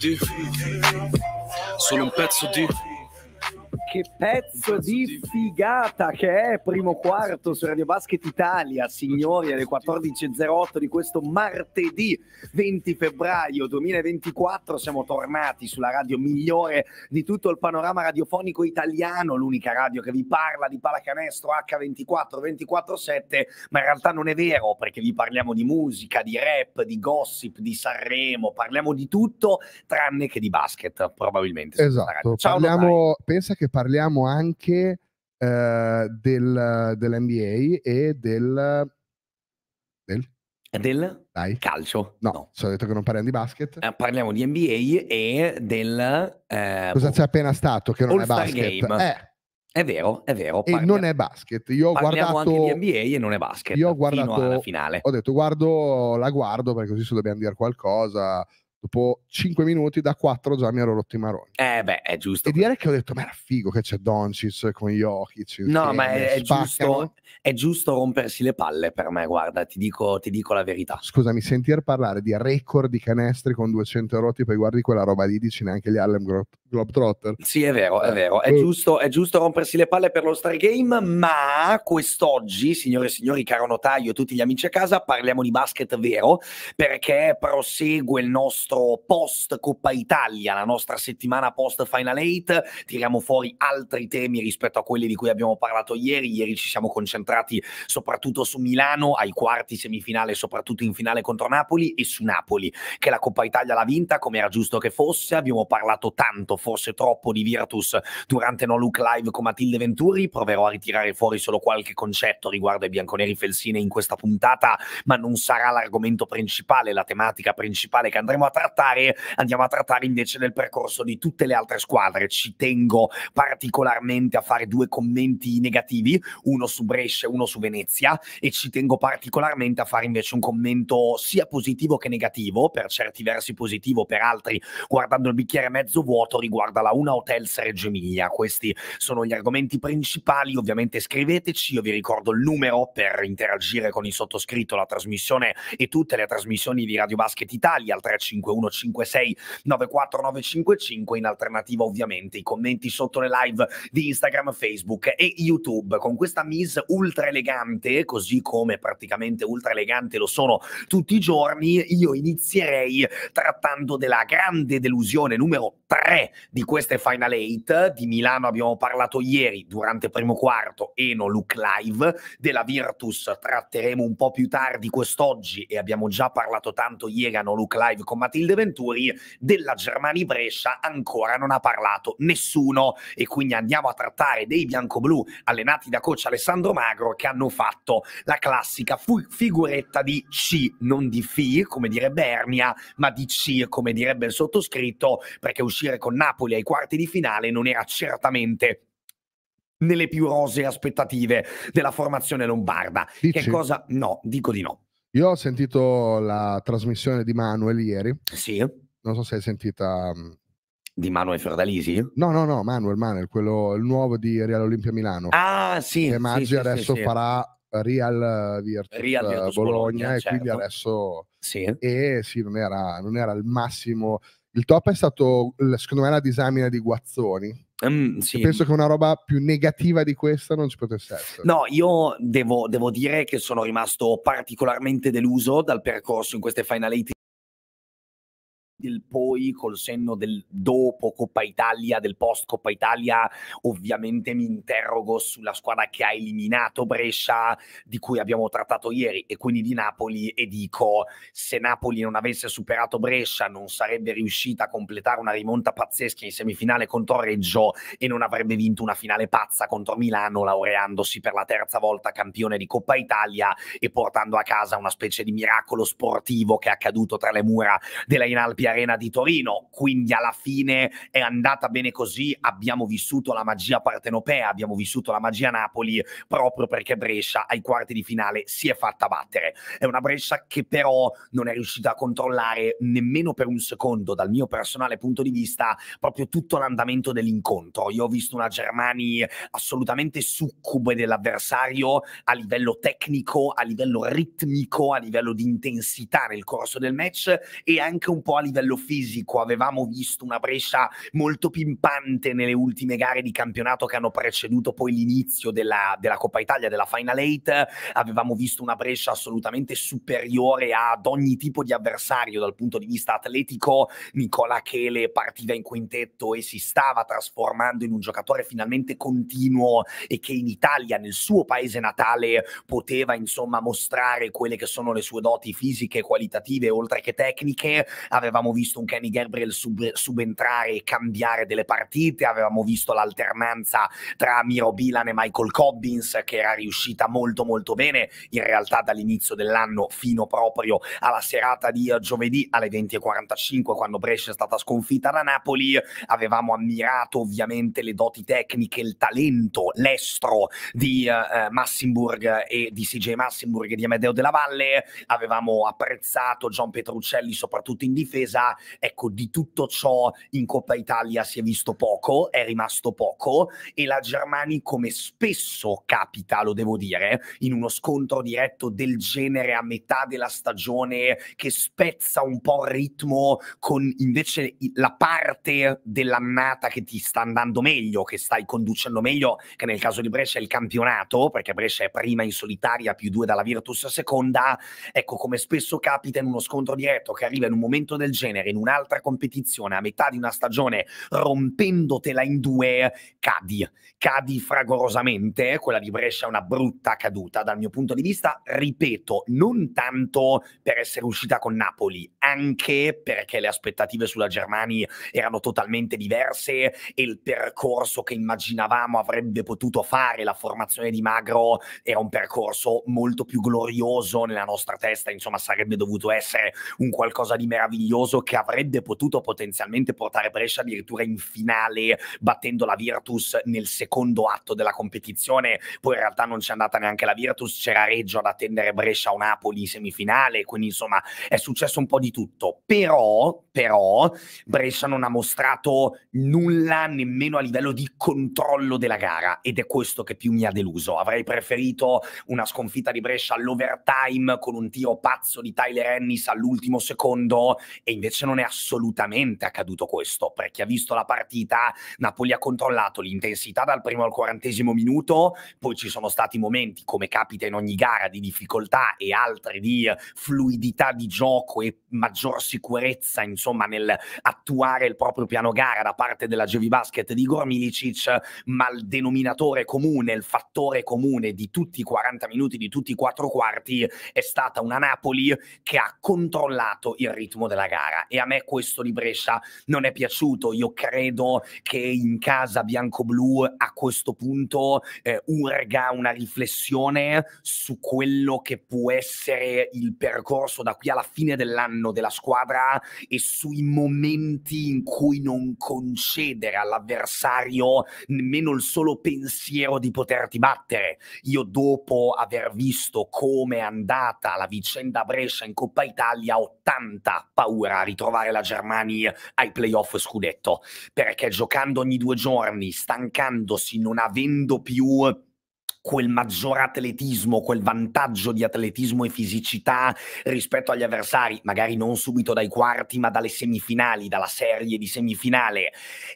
di Solo un pezzo di che pezzo di figata che è primo quarto su Radio Basket Italia, signori, alle 14.08 di questo martedì 20 febbraio 2024 siamo tornati sulla radio migliore di tutto il panorama radiofonico italiano, l'unica radio che vi parla di pallacanestro H24 24/7, ma in realtà non è vero perché vi parliamo di musica, di rap, di gossip, di Sanremo, parliamo di tutto tranne che di basket, probabilmente. Esatto, Ciao, parliamo, pensa che parliamo parliamo anche eh, del, dell'NBA e del... del? Del Dai. calcio. No, no. ci ho detto che non parliamo di basket. Eh, parliamo di NBA e del... Eh, Cosa c'è boh. appena stato che non All è basket? Game. Eh. È vero, è vero. Parliamo. E non è basket. Io ho Parliamo guardato anche di NBA e non è basket. Io ho guardato la finale. Ho detto guardo, la guardo perché così se dobbiamo dire qualcosa dopo 5 minuti da 4 già mi ero rotto i maroni. Eh beh, è giusto. E dire che ho detto, ma era figo che c'è Doncic con gli occhi. No, ma è, è, giusto, è, giusto, rompersi le palle per me, guarda, ti dico, ti dico la verità. Scusami, sentir parlare di record di canestri con 200 rotti, poi guardi quella roba lì, dici neanche gli Harlem Grot Globetrotter. Sì, è vero, è eh, vero. È, uh. giusto, è giusto rompersi le palle per lo Star Game, ma quest'oggi, signore e signori, caro notaio e tutti gli amici a casa, parliamo di basket vero, perché prosegue il nostro post Coppa Italia, la nostra settimana post Final Eight. Tiriamo fuori altri temi rispetto a quelli di cui abbiamo parlato ieri. Ieri ci siamo concentrati soprattutto su Milano, ai quarti semifinale, soprattutto in finale contro Napoli, e su Napoli, che la Coppa Italia l'ha vinta, come era giusto che fosse. Abbiamo parlato tanto forse troppo di Virtus durante No Look Live con Matilde Venturi, proverò a ritirare fuori solo qualche concetto riguardo ai bianconeri felsine in questa puntata, ma non sarà l'argomento principale, la tematica principale che andremo a trattare, andiamo a trattare invece del percorso di tutte le altre squadre, ci tengo particolarmente a fare due commenti negativi, uno su Brescia e uno su Venezia e ci tengo particolarmente a fare invece un commento sia positivo che negativo, per certi versi positivo, per altri guardando il bicchiere mezzo vuoto riguarda la Una Hotels Reggio Emilia. Questi sono gli argomenti principali. Ovviamente scriveteci, io vi ricordo il numero per interagire con il sottoscritto, la trasmissione e tutte le trasmissioni di Radio Basket Italia al 351 56 94955. In alternativa, ovviamente, i commenti sotto le live di Instagram, Facebook e YouTube. Con questa Miss ultra elegante, così come praticamente ultra elegante lo sono tutti i giorni, io inizierei trattando della grande delusione numero 3 di queste Final Eight. Di Milano abbiamo parlato ieri durante il primo quarto, Eno Look Live. Della Virtus tratteremo un po' più tardi quest'oggi e abbiamo già parlato tanto ieri a No Look Live con Matilde Venturi. Della Germania Brescia ancora non ha parlato nessuno e quindi andiamo a trattare dei bianco-blu allenati da coach Alessandro Magro che hanno fatto la classica figuretta di C, non di Fi come direbbe Ernia, ma di C, come direbbe il sottoscritto, perché uscire con Napoli Napoli ai quarti di finale non era certamente nelle più rose aspettative della formazione lombarda. Dici? Che cosa? No, dico di no. Io ho sentito la trasmissione di Manuel ieri. Sì. Non so se hai sentita. Mm, di Manuel Fiordalisi? No, no, no, Manuel, Manuel, quello il nuovo di Real Olimpia Milano. Ah, sì. Che Maggi sì, adesso sì, sì, farà Real Virtus, Real Virtus Bologna, Bologna certo. e quindi certo. adesso... Sì. E sì, non era, non era il massimo il top è stato, secondo me, la disamina di Guazzoni. Um, sì. Penso che una roba più negativa di questa non ci potesse essere. No, io devo, devo dire che sono rimasto particolarmente deluso dal percorso in queste Final 8 del poi col senno del dopo Coppa Italia, del post Coppa Italia, ovviamente mi interrogo sulla squadra che ha eliminato Brescia, di cui abbiamo trattato ieri, e quindi di Napoli, e dico, se Napoli non avesse superato Brescia non sarebbe riuscita a completare una rimonta pazzesca in semifinale contro Reggio e non avrebbe vinto una finale pazza contro Milano, laureandosi per la terza volta campione di Coppa Italia e portando a casa una specie di miracolo sportivo che è accaduto tra le mura della Inalpia Arena di Torino, quindi alla fine è andata bene così, abbiamo vissuto la magia partenopea, abbiamo vissuto la magia Napoli proprio perché Brescia ai quarti di finale si è fatta battere. È una Brescia che però non è riuscita a controllare nemmeno per un secondo dal mio personale punto di vista proprio tutto l'andamento dell'incontro. Io ho visto una Germani assolutamente succube dell'avversario a livello tecnico, a livello ritmico, a livello di intensità nel corso del match e anche un po' a livello livello fisico avevamo visto una Brescia molto pimpante nelle ultime gare di campionato che hanno preceduto poi l'inizio della, della Coppa Italia, della Final Eight, avevamo visto una Brescia assolutamente superiore ad ogni tipo di avversario dal punto di vista atletico, Nicola Chele partiva in quintetto e si stava trasformando in un giocatore finalmente continuo e che in Italia, nel suo paese natale, poteva insomma mostrare quelle che sono le sue doti fisiche, qualitative, oltre che tecniche, avevamo avevamo visto un Kenny Gabriel sub- subentrare e cambiare delle partite, avevamo visto l'alternanza tra Miro Bilan e Michael Cobbins che era riuscita molto molto bene in realtà dall'inizio dell'anno fino proprio alla serata di giovedì alle 20.45 quando Brescia è stata sconfitta da Napoli, avevamo ammirato ovviamente le doti tecniche, il talento, l'estro di eh, Massimburg e di CJ Massimburg e di Amedeo della Valle, avevamo apprezzato John Petruccelli soprattutto in difesa difesa, ecco, di tutto ciò in Coppa Italia si è visto poco, è rimasto poco e la Germania, come spesso capita, lo devo dire, in uno scontro diretto del genere a metà della stagione che spezza un po' il ritmo con invece la parte dell'annata che ti sta andando meglio, che stai conducendo meglio, che nel caso di Brescia è il campionato, perché Brescia è prima in solitaria, più due dalla Virtus seconda, ecco come spesso capita in uno scontro diretto che arriva in un momento del genere genere in un'altra competizione a metà di una stagione rompendotela in due, cadi, cadi fragorosamente. Quella di Brescia è una brutta caduta dal mio punto di vista, ripeto, non tanto per essere uscita con Napoli, anche perché le aspettative sulla Germania erano totalmente diverse e il percorso che immaginavamo avrebbe potuto fare la formazione di Magro era un percorso molto più glorioso nella nostra testa, insomma sarebbe dovuto essere un qualcosa di meraviglioso clamoroso che avrebbe potuto potenzialmente portare Brescia addirittura in finale battendo la Virtus nel secondo atto della competizione. Poi in realtà non c'è andata neanche la Virtus, c'era Reggio ad attendere Brescia o Napoli in semifinale, quindi insomma è successo un po' di tutto. Però, però Brescia non ha mostrato nulla nemmeno a livello di controllo della gara ed è questo che più mi ha deluso. Avrei preferito una sconfitta di Brescia all'overtime con un tiro pazzo di Tyler Ennis all'ultimo secondo e invece non è assolutamente accaduto questo, perché ha visto la partita, Napoli ha controllato l'intensità dal primo al quarantesimo minuto, poi ci sono stati momenti, come capita in ogni gara, di difficoltà e altri di fluidità di gioco e maggior sicurezza, insomma, nel attuare il proprio piano gara da parte della Gevi Basket di Igor Milicic, ma il denominatore comune, il fattore comune di tutti i 40 minuti, di tutti i quattro quarti, è stata una Napoli che ha controllato il ritmo della gara gara e a me questo di Brescia non è piaciuto. Io credo che in casa bianco-blu a questo punto eh, urga una riflessione su quello che può essere il percorso da qui alla fine dell'anno della squadra e sui momenti in cui non concedere all'avversario nemmeno il solo pensiero di poterti battere. Io dopo aver visto come è andata la vicenda Brescia in Coppa Italia ho tanta paura ritrovare la Germania ai playoff scudetto, perché giocando ogni due giorni, stancandosi, non avendo più quel maggior atletismo, quel vantaggio di atletismo e fisicità rispetto agli avversari, magari non subito dai quarti, ma dalle semifinali, dalla serie di semifinale.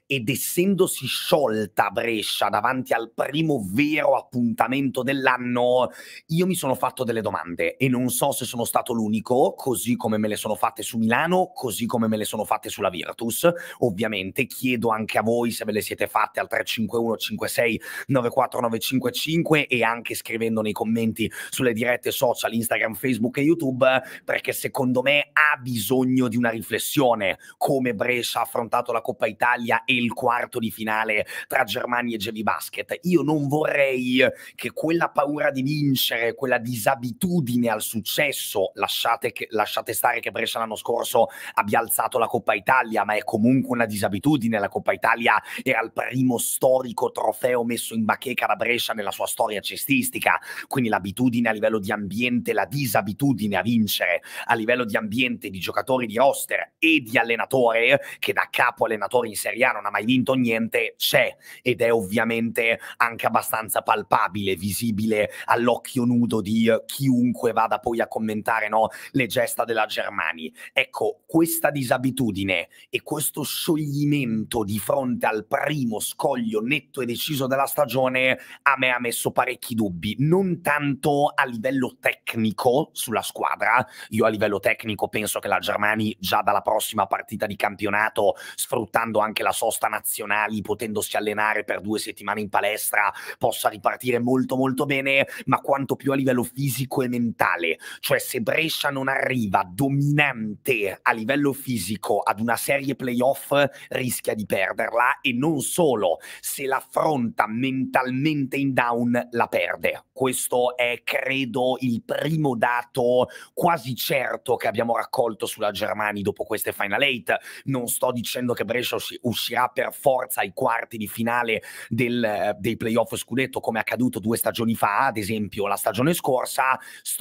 Ed essendosi sciolta Brescia davanti al primo vero appuntamento dell'anno, io mi sono fatto delle domande e non so se sono stato l'unico, così come me le sono fatte su Milano, così come me le sono fatte sulla Virtus. Ovviamente chiedo anche a voi se ve le siete fatte al 351 56 94 955 ovunque e anche scrivendo nei commenti sulle dirette social, Instagram, Facebook e YouTube, perché secondo me ha bisogno di una riflessione come Brescia ha affrontato la Coppa Italia e il quarto di finale tra Germania e Gevi Basket. Io non vorrei che quella paura di vincere, quella disabitudine al successo, lasciate, che, lasciate stare che Brescia l'anno scorso abbia alzato la Coppa Italia, ma è comunque una disabitudine. La Coppa Italia era il primo storico trofeo messo in bacheca da Brescia nella sua storia storia cestistica, quindi l'abitudine a livello di ambiente, la disabitudine a vincere a livello di ambiente di giocatori di roster e di allenatore, che da capo allenatore in Serie A non ha mai vinto niente, c'è ed è ovviamente anche abbastanza palpabile, visibile all'occhio nudo di chiunque vada poi a commentare no, le gesta della Germania. Ecco, questa disabitudine e questo scioglimento di fronte al primo scoglio netto e deciso della stagione a me ha messo parecchi dubbi, non tanto a livello tecnico sulla squadra, io a livello tecnico penso che la Germania già dalla prossima partita di campionato, sfruttando anche la sosta nazionali, potendosi allenare per due settimane in palestra, possa ripartire molto molto bene, ma quanto più a livello fisico e mentale, cioè se Brescia non arriva dominante a livello fisico ad una serie playoff rischia di perderla e non solo, se l'affronta mentalmente in down la perde. Questo è, credo, il primo dato quasi certo che abbiamo raccolto sulla Germania dopo queste Final Eight. Non sto dicendo che Brescia uscirà per forza ai quarti di finale del, dei playoff scudetto, come è accaduto due stagioni fa, ad esempio la stagione scorsa.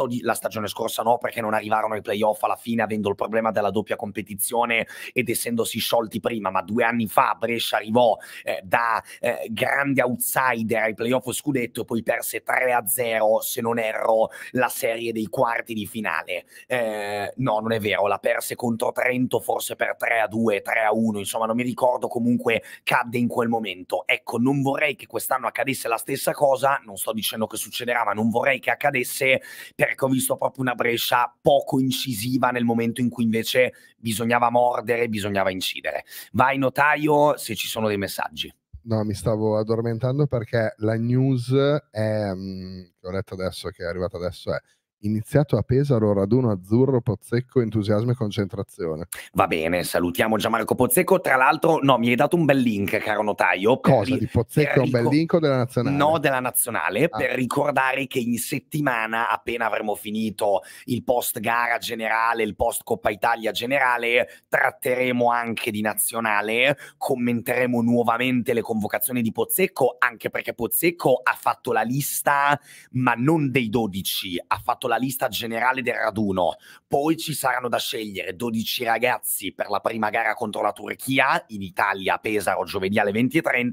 Di, la stagione scorsa no, perché non arrivarono ai playoff alla fine, avendo il problema della doppia competizione ed essendosi sciolti prima, ma due anni fa Brescia arrivò eh, da eh, grande outsider ai playoff scudetto e poi poi perse 3-0, se non erro, la serie dei quarti di finale. Eh, no, non è vero, la perse contro Trento forse per 3-2, 3-1, insomma non mi ricordo comunque cadde in quel momento. Ecco, non vorrei che quest'anno accadesse la stessa cosa, non sto dicendo che succederà, ma non vorrei che accadesse perché ho visto proprio una Brescia poco incisiva nel momento in cui invece bisognava mordere, bisognava incidere. Vai notaio se ci sono dei messaggi. No, mi stavo addormentando perché la news è, mm, che ho letto adesso, che è arrivata adesso, è Iniziato a Pesaro, raduno azzurro, Pozzecco, entusiasmo e concentrazione. Va bene, salutiamo Gianmarco Pozzecco. Tra l'altro, no, mi hai dato un bel link, caro notaio. Cosa, di Pozzecco un bel link o della nazionale? No, della nazionale, ah. per ricordare che in settimana, appena avremo finito il post gara generale, il post Coppa Italia generale, tratteremo anche di nazionale, commenteremo nuovamente le convocazioni di Pozzecco, anche perché Pozzecco ha fatto la lista, ma non dei 12, ha fatto la la lista generale del raduno, poi ci saranno da scegliere 12 ragazzi per la prima gara contro la Turchia in Italia Pesaro giovedì alle 20.30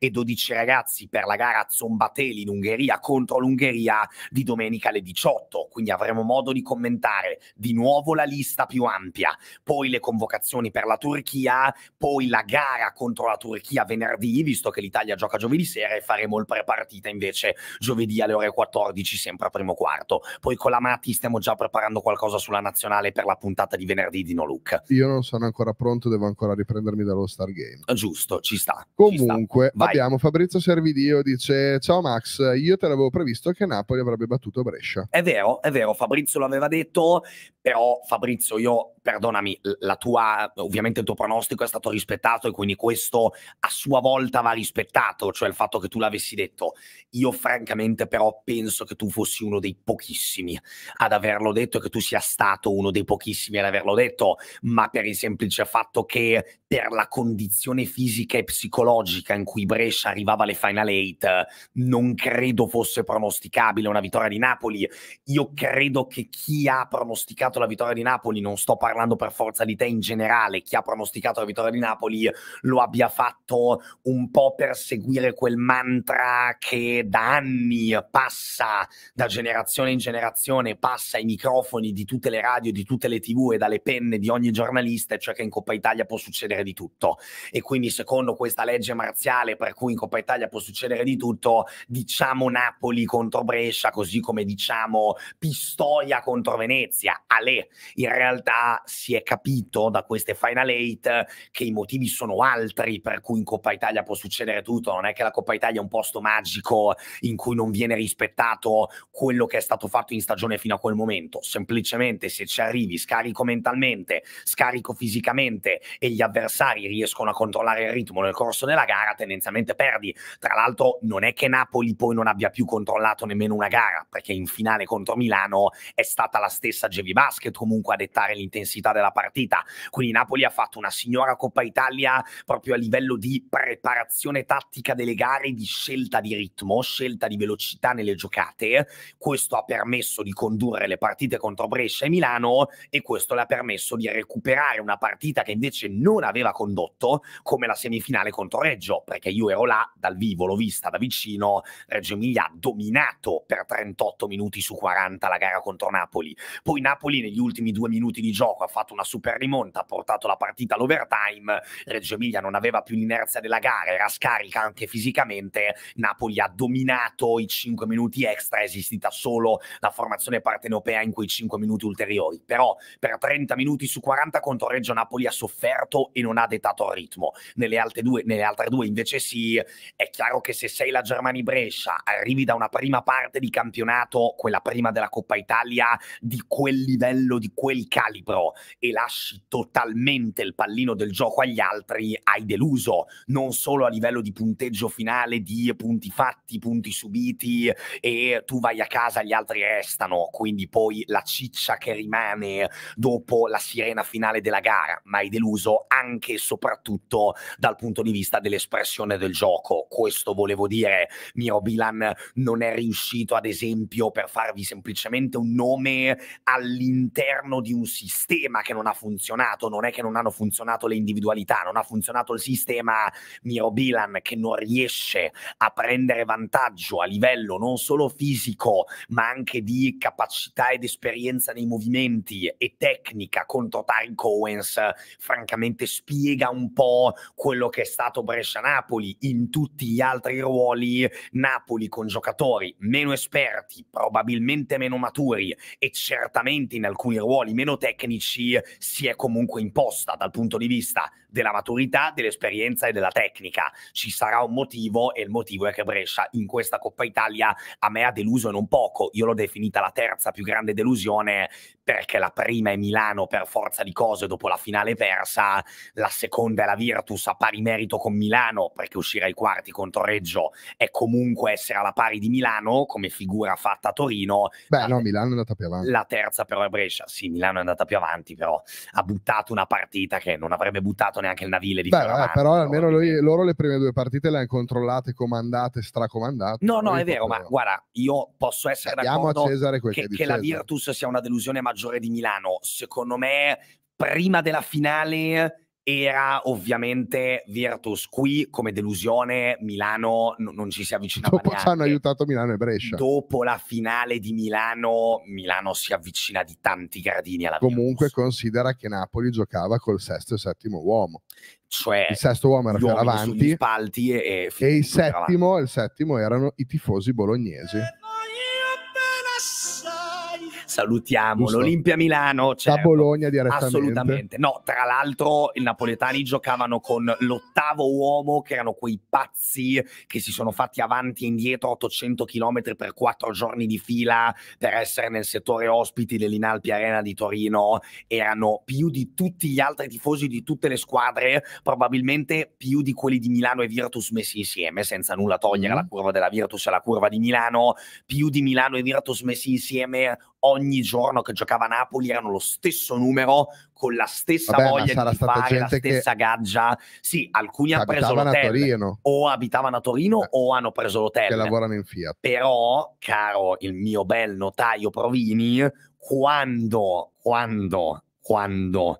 e 12 ragazzi per la gara Zombateli in Ungheria contro l'Ungheria di domenica alle 18, quindi avremo modo di commentare di nuovo la lista più ampia, poi le convocazioni per la Turchia, poi la gara contro la Turchia venerdì, visto che l'Italia gioca giovedì sera e faremo il prepartita invece giovedì alle ore 14 sempre a primo quarto. Poi noi con la Mati stiamo già preparando qualcosa sulla nazionale per la puntata di venerdì di No Look. Io non sono ancora pronto, devo ancora riprendermi dallo Star Game. Eh, giusto, ci sta. Comunque, ci sta. abbiamo Fabrizio Servidio dice: Ciao Max, io te l'avevo previsto che Napoli avrebbe battuto Brescia. È vero, è vero, Fabrizio l'aveva detto, però Fabrizio, io perdonami, la tua, ovviamente il tuo pronostico è stato rispettato e quindi questo a sua volta va rispettato, cioè il fatto che tu l'avessi detto. Io francamente però penso che tu fossi uno dei pochissimi pochissimi ad averlo detto e che tu sia stato uno dei pochissimi ad averlo detto, ma per il semplice fatto che per la condizione fisica e psicologica in cui Brescia arrivava alle Final Eight, non credo fosse pronosticabile una vittoria di Napoli. Io credo che chi ha pronosticato la vittoria di Napoli, non sto parlando per forza di te in generale, chi ha pronosticato la vittoria di Napoli lo abbia fatto un po' per seguire quel mantra che da anni passa da generazione in generazione narrazione passa ai microfoni di tutte le radio, di tutte le tv e dalle penne di ogni giornalista, e cioè che in Coppa Italia può succedere di tutto. E quindi secondo questa legge marziale per cui in Coppa Italia può succedere di tutto, diciamo Napoli contro Brescia, così come diciamo Pistoia contro Venezia. Ale, in realtà si è capito da queste Final Eight che i motivi sono altri per cui in Coppa Italia può succedere tutto, non è che la Coppa Italia è un posto magico in cui non viene rispettato quello che è stato fatto in in stagione fino a quel momento. Semplicemente se ci arrivi scarico mentalmente, scarico fisicamente e gli avversari riescono a controllare il ritmo nel corso della gara, tendenzialmente perdi. Tra l'altro non è che Napoli poi non abbia più controllato nemmeno una gara, perché in finale contro Milano è stata la stessa Gevi Basket comunque a dettare l'intensità della partita. Quindi Napoli ha fatto una signora Coppa Italia proprio a livello di preparazione tattica delle gare, di scelta di ritmo, scelta di velocità nelle giocate. Questo ha permesso permesso di condurre le partite contro Brescia e Milano e questo le ha permesso di recuperare una partita che invece non aveva condotto come la semifinale contro Reggio, perché io ero là dal vivo, l'ho vista da vicino, Reggio Emilia ha dominato per 38 minuti su 40 la gara contro Napoli. Poi Napoli negli ultimi due minuti di gioco ha fatto una super rimonta, ha portato la partita all'overtime, Reggio Emilia non aveva più l'inerzia della gara, era scarica anche fisicamente, Napoli ha dominato i 5 minuti extra, è esistita solo la formazione partenopea in quei 5 minuti ulteriori, però per 30 minuti su 40 contro Reggio Napoli ha sofferto e non ha dettato il ritmo. Nelle altre due, nelle altre due invece sì, è chiaro che se sei la Germania Brescia, arrivi da una prima parte di campionato, quella prima della Coppa Italia, di quel livello, di quel calibro e lasci totalmente il pallino del gioco agli altri, hai deluso, non solo a livello di punteggio finale, di punti fatti, punti subiti e tu vai a casa, gli altri eh, restano, quindi poi la ciccia che rimane dopo la sirena finale della gara, ma è deluso anche e soprattutto dal punto di vista dell'espressione del gioco. Questo volevo dire, Miro Bilan non è riuscito ad esempio per farvi semplicemente un nome all'interno di un sistema che non ha funzionato, non è che non hanno funzionato le individualità, non ha funzionato il sistema Miro Bilan che non riesce a prendere vantaggio a livello non solo fisico ma anche di di capacità ed esperienza nei movimenti e tecnica contro Tariq Owens, francamente spiega un po' quello che è stato Brescia-Napoli in tutti gli altri ruoli Napoli con giocatori meno esperti, probabilmente meno maturi e certamente in alcuni ruoli meno tecnici si è comunque imposta dal punto di vista della maturità, dell'esperienza e della tecnica. Ci sarà un motivo e il motivo è che Brescia in questa Coppa Italia a me ha deluso non poco. Io l'ho definita la terza più grande delusione perché la prima è Milano per forza di cose dopo la finale persa, la seconda è la Virtus a pari merito con Milano, perché uscire ai quarti contro Reggio è comunque essere alla pari di Milano come figura fatta a Torino. Beh, la, no, Milano è andata più avanti. La terza però è Brescia, sì, Milano è andata più avanti, però ha buttato una partita che non avrebbe buttato neanche il Navile di Torino. Beh, eh, però almeno lui, loro le prime due partite le hanno controllate, comandate, stracomandate. No, no, è vero, ma guarda, io posso essere Andiamo d'accordo che, che la Virtus sia una delusione maggiore maggiore di Milano, secondo me, prima della finale era ovviamente Virtus. Qui, come delusione, Milano non ci si avvicinava Dopo ci hanno aiutato Milano e Brescia. Dopo la finale di Milano, Milano si avvicina di tanti gradini alla Comunque Virtus. considera che Napoli giocava col sesto e settimo uomo. Cioè, il sesto uomo era per avanti. E, e, il, settimo, il settimo erano i tifosi bolognesi. Eh, salutiamo l'Olimpia Milano. Certo. Da Bologna direttamente. Assolutamente. No, tra l'altro i napoletani giocavano con l'ottavo uomo, che erano quei pazzi che si sono fatti avanti e indietro 800 km per quattro giorni di fila per essere nel settore ospiti dell'Inalpi Arena di Torino. Erano più di tutti gli altri tifosi di tutte le squadre, probabilmente più di quelli di Milano e Virtus messi insieme, senza nulla togliere mm. la curva della Virtus e la curva di Milano, più di Milano e Virtus messi insieme ogni giorno che giocava a Napoli erano lo stesso numero con la stessa Vabbè, voglia di fare la stessa gaggia. Sì, alcuni hanno preso l'hotel o abitavano a Torino eh, o hanno preso l'hotel. Che lavorano in Fiat. Però, caro il mio bel notaio Provini, quando, quando, quando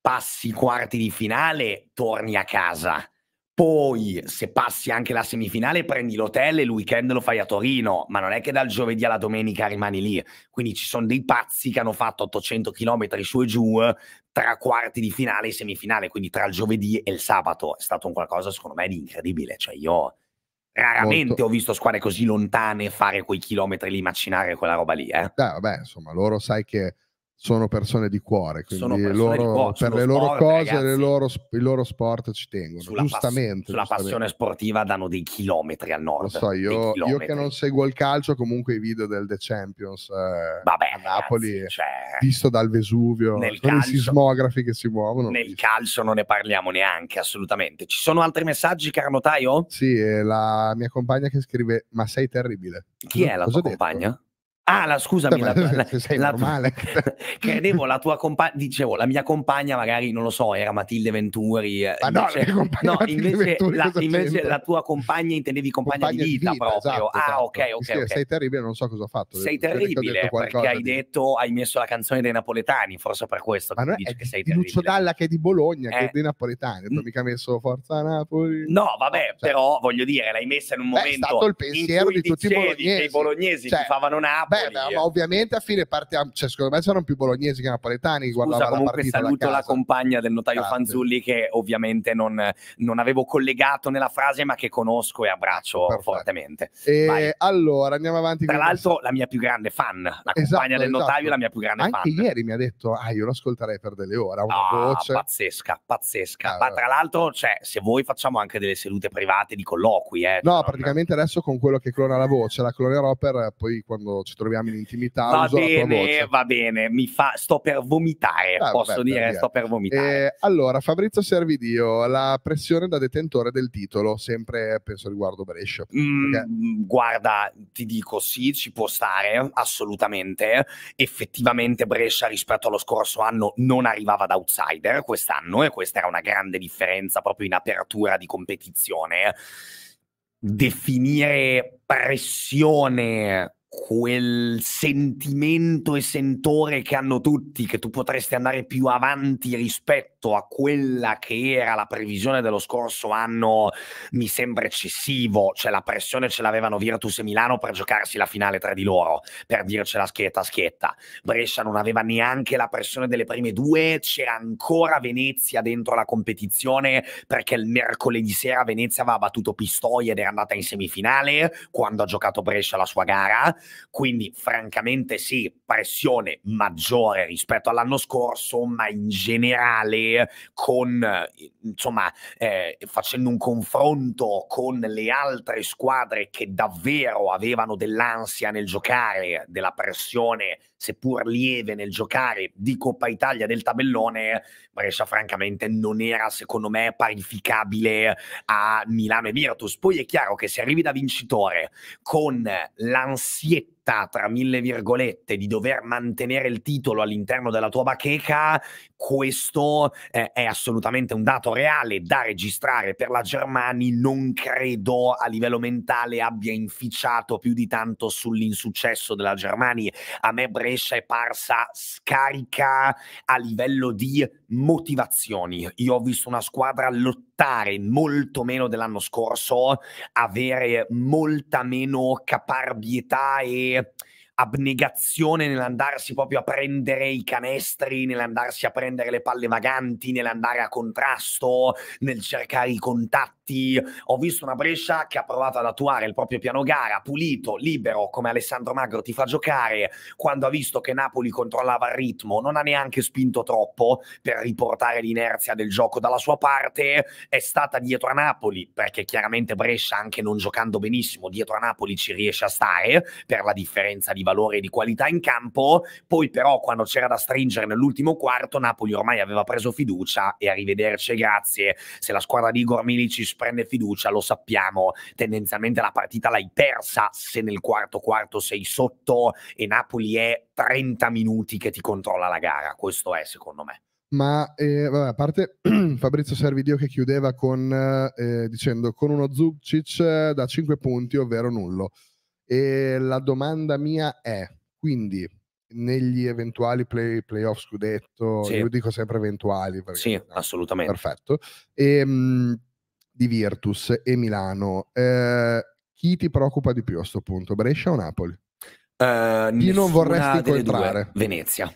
passi i quarti di finale, torni a casa poi, se passi anche la semifinale, prendi l'hotel e il weekend lo fai a Torino, ma non è che dal giovedì alla domenica rimani lì. Quindi ci sono dei pazzi che hanno fatto 800 km su e giù tra quarti di finale e semifinale, quindi tra il giovedì e il sabato. È stato un qualcosa, secondo me, di incredibile. Cioè, io raramente Molto. ho visto squadre così lontane fare quei chilometri lì, macinare quella roba lì. Eh. Dai, vabbè, insomma, loro sai che sono persone di cuore, quindi loro, cuore, per le loro sport, cose, ragazzi, le loro, il loro sport ci tengono. Sulla giustamente. Pass- sulla giustamente. passione sportiva danno dei chilometri al nord. Lo so, io, io, che non seguo il calcio, comunque i video del The Champions eh, Vabbè, a Napoli, ragazzi, cioè, visto dal Vesuvio, con i sismografi che si muovono. Nel calcio non ne parliamo neanche, assolutamente. Ci sono altri messaggi, caro notaio? Sì, la mia compagna che scrive, ma sei terribile. Chi no, è la tua compagna? Detto? Ah, la, scusami, la, la, sei la, normale. Tu, credevo la tua compagna, dicevo, la mia compagna magari, non lo so, era Matilde Venturi. Eh, Ma invece, no, no invece, invece la, tua compagna intendevi compagna, compagna di vita, di vita proprio. Esatto, ah, esatto. ok, ok. Sì, Sei terribile, non so cosa ho fatto. Sei terribile perché hai di... detto, hai messo la canzone dei napoletani, forse per questo Ma non è, che sei terribile. Lucio Dalla che è di Bologna, eh. che è eh. dei napoletani, non mm. mica messo Forza Napoli. No, vabbè, cioè, però voglio dire, l'hai messa in un momento è stato il pensiero di tutti i bolognesi, che i bolognesi ti cioè, favano Napoli beh, ma ovviamente a fine partita, cioè, secondo me c'erano più bolognesi che napoletani che guardavano Scusa, comunque la saluto la compagna del notaio Grazie. Fanzulli che ovviamente non, non, avevo collegato nella frase ma che conosco e abbraccio Perfetto. fortemente. E Vai. allora andiamo avanti. Tra l'altro la mia più grande fan, la esatto, compagna del esatto. notaio la mia più grande Anche fan. Anche ieri mi ha detto, ah io lo ascolterei per delle ore, una ah, voce. Pazzesca, pazzesca. Ah, ma tra l'altro, cioè, se voi facciamo anche delle sedute private di colloqui. Eh, no, cioè, praticamente non... adesso con quello che clona la voce, la clonerò per eh, poi quando ci troviamo in intimità. Va bene, va bene, mi fa, sto per vomitare, ah, posso vabbè, dire, sto per vomitare. Eh, allora, Fabrizio Servidio, la pressione da detentore del titolo, sempre penso riguardo Brescia. Mm, perché... Guarda, ti dico sì, ci può stare, assolutamente. Effettivamente Brescia rispetto allo scorso anno non arrivava da outsider quest'anno e questa era una grande differenza proprio in apertura di competizione definire pressione quel sentimento e sentore che hanno tutti, che tu potresti andare più avanti rispetto rispetto a quella che era la previsione dello scorso anno mi sembra eccessivo, cioè la pressione ce l'avevano Virtus e Milano per giocarsi la finale tra di loro, per dircela schietta schietta. Brescia non aveva neanche la pressione delle prime due, c'era ancora Venezia dentro la competizione perché il mercoledì sera Venezia aveva battuto Pistoia ed era andata in semifinale quando ha giocato Brescia la sua gara, quindi francamente sì, pressione maggiore rispetto all'anno scorso, ma in generale con, insomma, eh, facendo un confronto con le altre squadre che davvero avevano dell'ansia nel giocare, della pressione seppur lieve nel giocare di Coppa Italia del tabellone, Brescia francamente non era secondo me parificabile a Milano e Virtus. Poi è chiaro che se arrivi da vincitore con l'ansietta tra mille virgolette di dover mantenere il titolo all'interno della tua bacheca, questo eh, è assolutamente un dato reale da registrare per la Germania. Non credo a livello mentale abbia inficiato più di tanto sull'insuccesso della Germania. A me Brescia promessa è parsa scarica a livello di motivazioni. Io ho visto una squadra lottare molto meno dell'anno scorso, avere molta meno caparbietà e abnegazione nell'andarsi proprio a prendere i canestri, nell'andarsi a prendere le palle vaganti, nell'andare a contrasto, nel cercare i contatti contrasti. Ho visto una Brescia che ha provato ad attuare il proprio piano gara, pulito, libero, come Alessandro Magro ti fa giocare, quando ha visto che Napoli controllava il ritmo, non ha neanche spinto troppo per riportare l'inerzia del gioco dalla sua parte, è stata dietro a Napoli, perché chiaramente Brescia, anche non giocando benissimo, dietro a Napoli ci riesce a stare per la differenza di valore e di qualità in campo, poi però quando c'era da stringere nell'ultimo quarto, Napoli ormai aveva preso fiducia e arrivederci, grazie. Se la squadra di Igor Milici prende fiducia, lo sappiamo, tendenzialmente la partita l'hai persa se nel quarto quarto sei sotto e Napoli è 30 minuti che ti controlla la gara, questo è secondo me. Ma eh, vabbè, a parte Fabrizio Servidio che chiudeva con, eh, dicendo con uno Zubcic eh, da 5 punti, ovvero nullo. E la domanda mia è, quindi negli eventuali play, playoff scudetto, sì. io dico sempre eventuali. Perché, sì, no, assolutamente. Perfetto. E, ehm, mh, di Virtus e Milano, eh, chi ti preoccupa di più a questo punto, Brescia o Napoli? Uh, chi non vorresti incontrare? Venezia.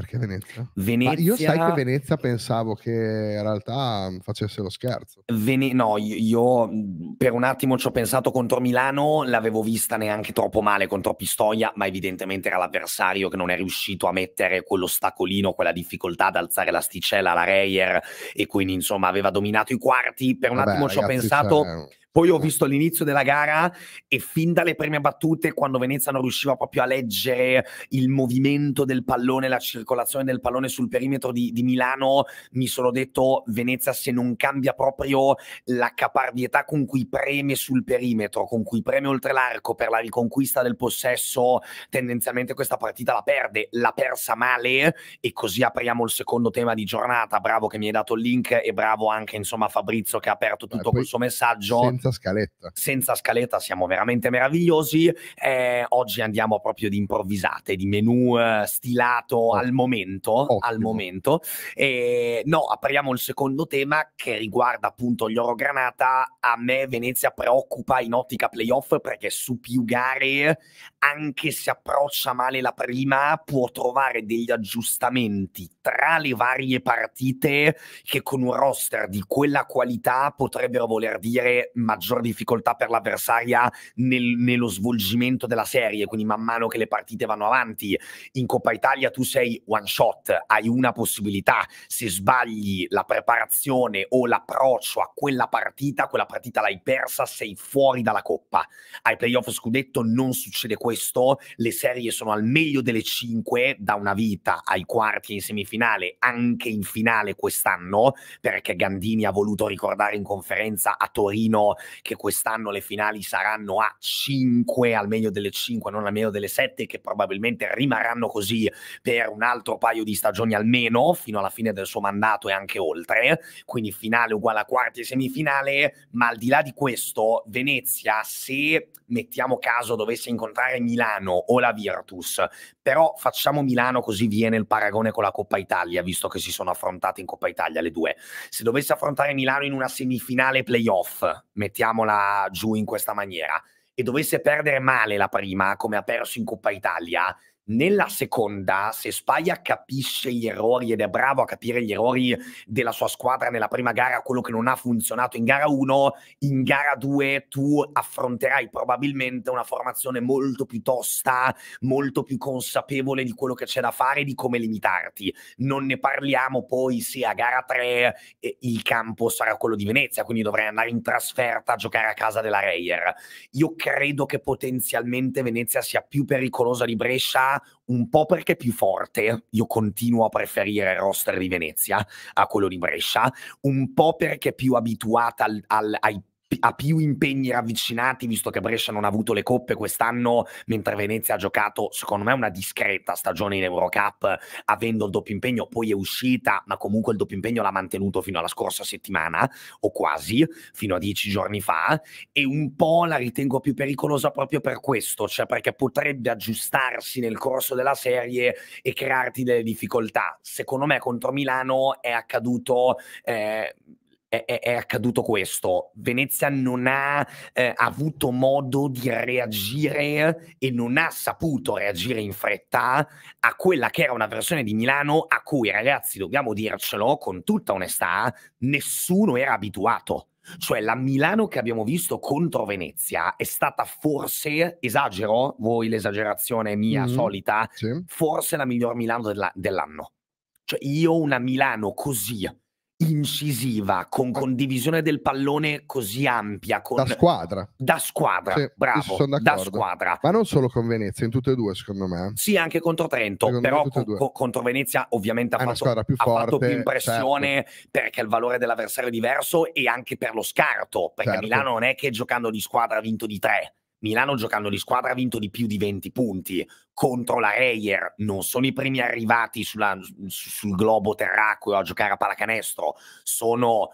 Perché Venezia? Venezia... io sai che Venezia pensavo che in realtà mm, facesse lo scherzo. Vene... No, io, mm, per un attimo ci ho pensato contro Milano, l'avevo vista neanche troppo male contro Pistoia, ma evidentemente era l'avversario che non è riuscito a mettere quell'ostacolino, quella difficoltà ad alzare l'asticella alla Reyer e quindi insomma aveva dominato i quarti. Per un Vabbè, attimo ci ho pensato... Cioè poi ho visto l'inizio della gara e fin dalle prime battute, quando Venezia non riusciva proprio a leggere il movimento del pallone, la circolazione del pallone sul perimetro di, di Milano, mi sono detto Venezia se non cambia proprio la caparbietà con cui preme sul perimetro, con cui preme oltre l'arco per la riconquista del possesso, tendenzialmente questa partita la perde, l'ha persa male e così apriamo il secondo tema di giornata. Bravo che mi hai dato il link e bravo anche insomma Fabrizio che ha aperto tutto questo messaggio senza scaletta. Senza scaletta siamo veramente meravigliosi. Eh, oggi andiamo proprio di improvvisate, di menu eh, stilato oh. al momento. Ottimo. Al momento. E, no, apriamo il secondo tema che riguarda appunto gli oro granata. A me Venezia preoccupa in ottica playoff perché su più gare, anche se approccia male la prima, può trovare degli aggiustamenti tra le varie partite che con un roster di quella qualità potrebbero voler dire ma maggior difficoltà per l'avversaria nel, nello svolgimento della serie, quindi man mano che le partite vanno avanti. In Coppa Italia tu sei one shot, hai una possibilità, se sbagli la preparazione o l'approccio a quella partita, quella partita l'hai persa, sei fuori dalla Coppa. Ai playoff scudetto non succede questo, le serie sono al meglio delle 5 da una vita, ai quarti in semifinale, anche in finale quest'anno, perché Gandini ha voluto ricordare in conferenza a Torino che quest'anno le finali saranno a 5, al meglio delle 5, non al meglio delle 7, che probabilmente rimarranno così per un altro paio di stagioni almeno, fino alla fine del suo mandato e anche oltre. Quindi finale uguale a quarti e semifinale, ma al di là di questo, Venezia, se mettiamo caso dovesse incontrare Milano o la Virtus, però facciamo Milano così viene il paragone con la Coppa Italia, visto che si sono affrontate in Coppa Italia le due. Se dovesse affrontare Milano in una semifinale playoff, mettiamola giù in questa maniera, e dovesse perdere male la prima, come ha perso in Coppa Italia, nella seconda, se Spagna capisce gli errori ed è bravo a capire gli errori della sua squadra nella prima gara, quello che non ha funzionato in gara 1, in gara 2 tu affronterai probabilmente una formazione molto più tosta, molto più consapevole di quello che c'è da fare e di come limitarti. Non ne parliamo poi se a gara 3 eh, il campo sarà quello di Venezia, quindi dovrai andare in trasferta a giocare a casa della Reyer. Io credo che potenzialmente Venezia sia più pericolosa di Brescia un po' perché è più forte, io continuo a preferire il roster di Venezia a quello di Brescia, un po' perché è più abituata al, al, ai ha più impegni ravvicinati, visto che Brescia non ha avuto le coppe quest'anno, mentre Venezia ha giocato, secondo me, una discreta stagione in Eurocup, avendo il doppio impegno, poi è uscita, ma comunque il doppio impegno l'ha mantenuto fino alla scorsa settimana, o quasi, fino a dieci giorni fa, e un po' la ritengo più pericolosa proprio per questo, cioè perché potrebbe aggiustarsi nel corso della serie e crearti delle difficoltà. Secondo me contro Milano è accaduto... Eh, è, è, accaduto questo. Venezia non ha eh, avuto modo di reagire e non ha saputo reagire in fretta a quella che era una versione di Milano a cui, ragazzi, dobbiamo dircelo con tutta onestà, nessuno era abituato. Cioè la Milano che abbiamo visto contro Venezia è stata forse, esagero, voi l'esagerazione mia mm -hmm, solita, sì. forse la miglior Milano dell'anno. cioè io una Milano così, incisiva, con ah. condivisione del pallone così ampia. Con... Da squadra. Da squadra, sì, bravo, da squadra. Ma non solo con Venezia, in tutte e due secondo me. Eh. Sì, anche contro Trento, secondo però con, co contro Venezia ovviamente ha, fatto, più, ha forte, fatto più impressione certo. perché il valore dell'avversario è diverso e anche per lo scarto, perché certo. Milano non è che giocando di squadra ha vinto di tre. Milano giocando di squadra ha vinto di più di 20 punti contro la Reyer, non sono i primi arrivati sulla, sul globo terracqueo a giocare a pallacanestro, sono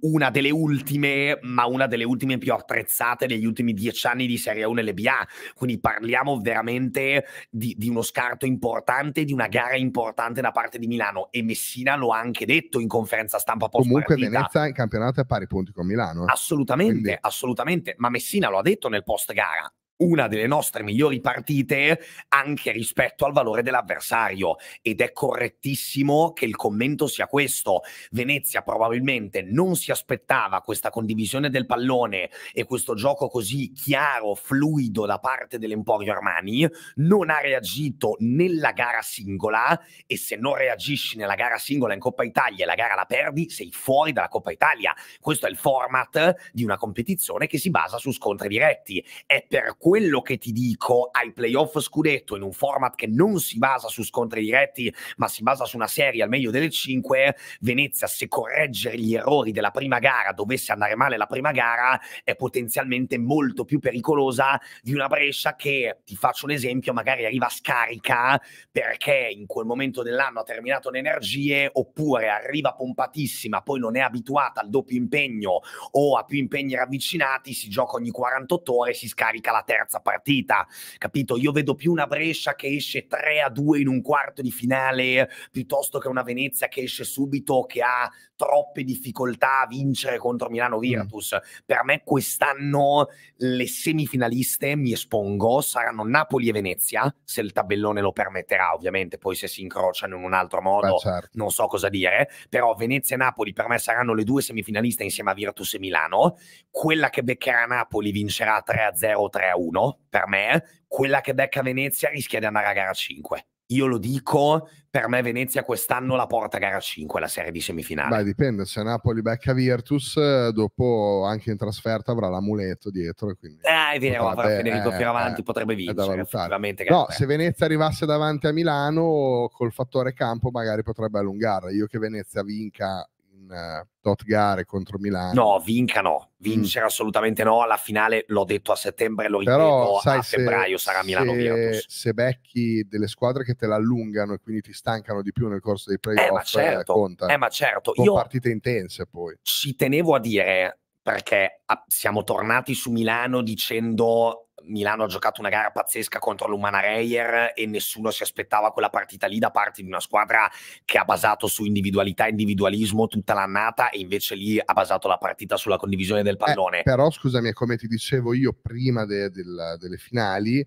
una delle ultime, ma una delle ultime più attrezzate degli ultimi dieci anni di Serie 1 LBA. Quindi parliamo veramente di, di, uno scarto importante, di una gara importante da parte di Milano. E Messina lo ha anche detto in conferenza stampa post Comunque Venezia in campionato è a pari punti con Milano. Eh. Assolutamente, Quindi. assolutamente. Ma Messina lo ha detto nel post gara una delle nostre migliori partite anche rispetto al valore dell'avversario ed è correttissimo che il commento sia questo. Venezia probabilmente non si aspettava questa condivisione del pallone e questo gioco così chiaro, fluido da parte dell'Emporio Armani, non ha reagito nella gara singola e se non reagisci nella gara singola in Coppa Italia e la gara la perdi, sei fuori dalla Coppa Italia. Questo è il format di una competizione che si basa su scontri diretti. È per questo quello che ti dico ai playoff scudetto in un format che non si basa su scontri diretti, ma si basa su una serie al meglio delle 5, Venezia se correggere gli errori della prima gara dovesse andare male la prima gara è potenzialmente molto più pericolosa di una Brescia che, ti faccio un esempio, magari arriva scarica perché in quel momento dell'anno ha terminato le energie oppure arriva pompatissima, poi non è abituata al doppio impegno o a più impegni ravvicinati, si gioca ogni 48 ore si scarica la terza terza partita, capito? Io vedo più una Brescia che esce 3 a 2 in un quarto di finale piuttosto che una Venezia che esce subito che ha troppe difficoltà a vincere contro Milano mm. Virtus. Mm. Per me quest'anno le semifinaliste, mi espongo, saranno Napoli e Venezia, se il tabellone lo permetterà ovviamente, poi se si incrociano in un altro modo Beh, certo. non so cosa dire, però Venezia e Napoli per me saranno le due semifinaliste insieme a Virtus e Milano. Quella che beccherà Napoli vincerà 3-0 3 1, per me, quella che becca Venezia rischia di andare a gara 5. Io lo dico, per me Venezia quest'anno la porta a gara 5 la serie di semifinale. Beh, dipende, se Napoli becca Virtus, dopo anche in trasferta avrà l'amuleto dietro. Quindi eh, è vero, avrà Federico eh, Fioravanti, eh, potrebbe vincere effettivamente. No, se Venezia arrivasse davanti a Milano, col fattore campo magari potrebbe allungare. Io che Venezia vinca in eh, tot gare contro Milano. No, vinca no, vincere mm. assolutamente no. Alla finale l'ho detto a settembre, lo ripeto a febbraio se, sarà Milano Virtus. Se becchi delle squadre che te l'allungano e quindi ti stancano di più nel corso dei eh, playoff, eh, ma certo, conta. Eh, ma certo. Con Io partite intense poi. Ci tenevo a dire perché ah, siamo tornati su Milano dicendo Milano ha giocato una gara pazzesca contro l'Umana Reyer e nessuno si aspettava quella partita lì da parte di una squadra che ha basato su individualità e individualismo tutta l'annata e invece lì ha basato la partita sulla condivisione del eh, pallone. Eh, però scusami, come ti dicevo io prima de del delle finali,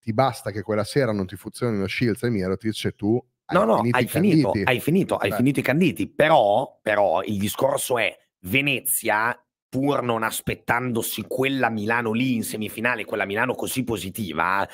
ti basta che quella sera non ti funzionino Shields e Mirotic e tu No, no, hai finito, hai finito, hai finito, hai finito i canditi, però, però il discorso è Venezia pur non aspettandosi quella Milano lì in semifinale, quella Milano così positiva,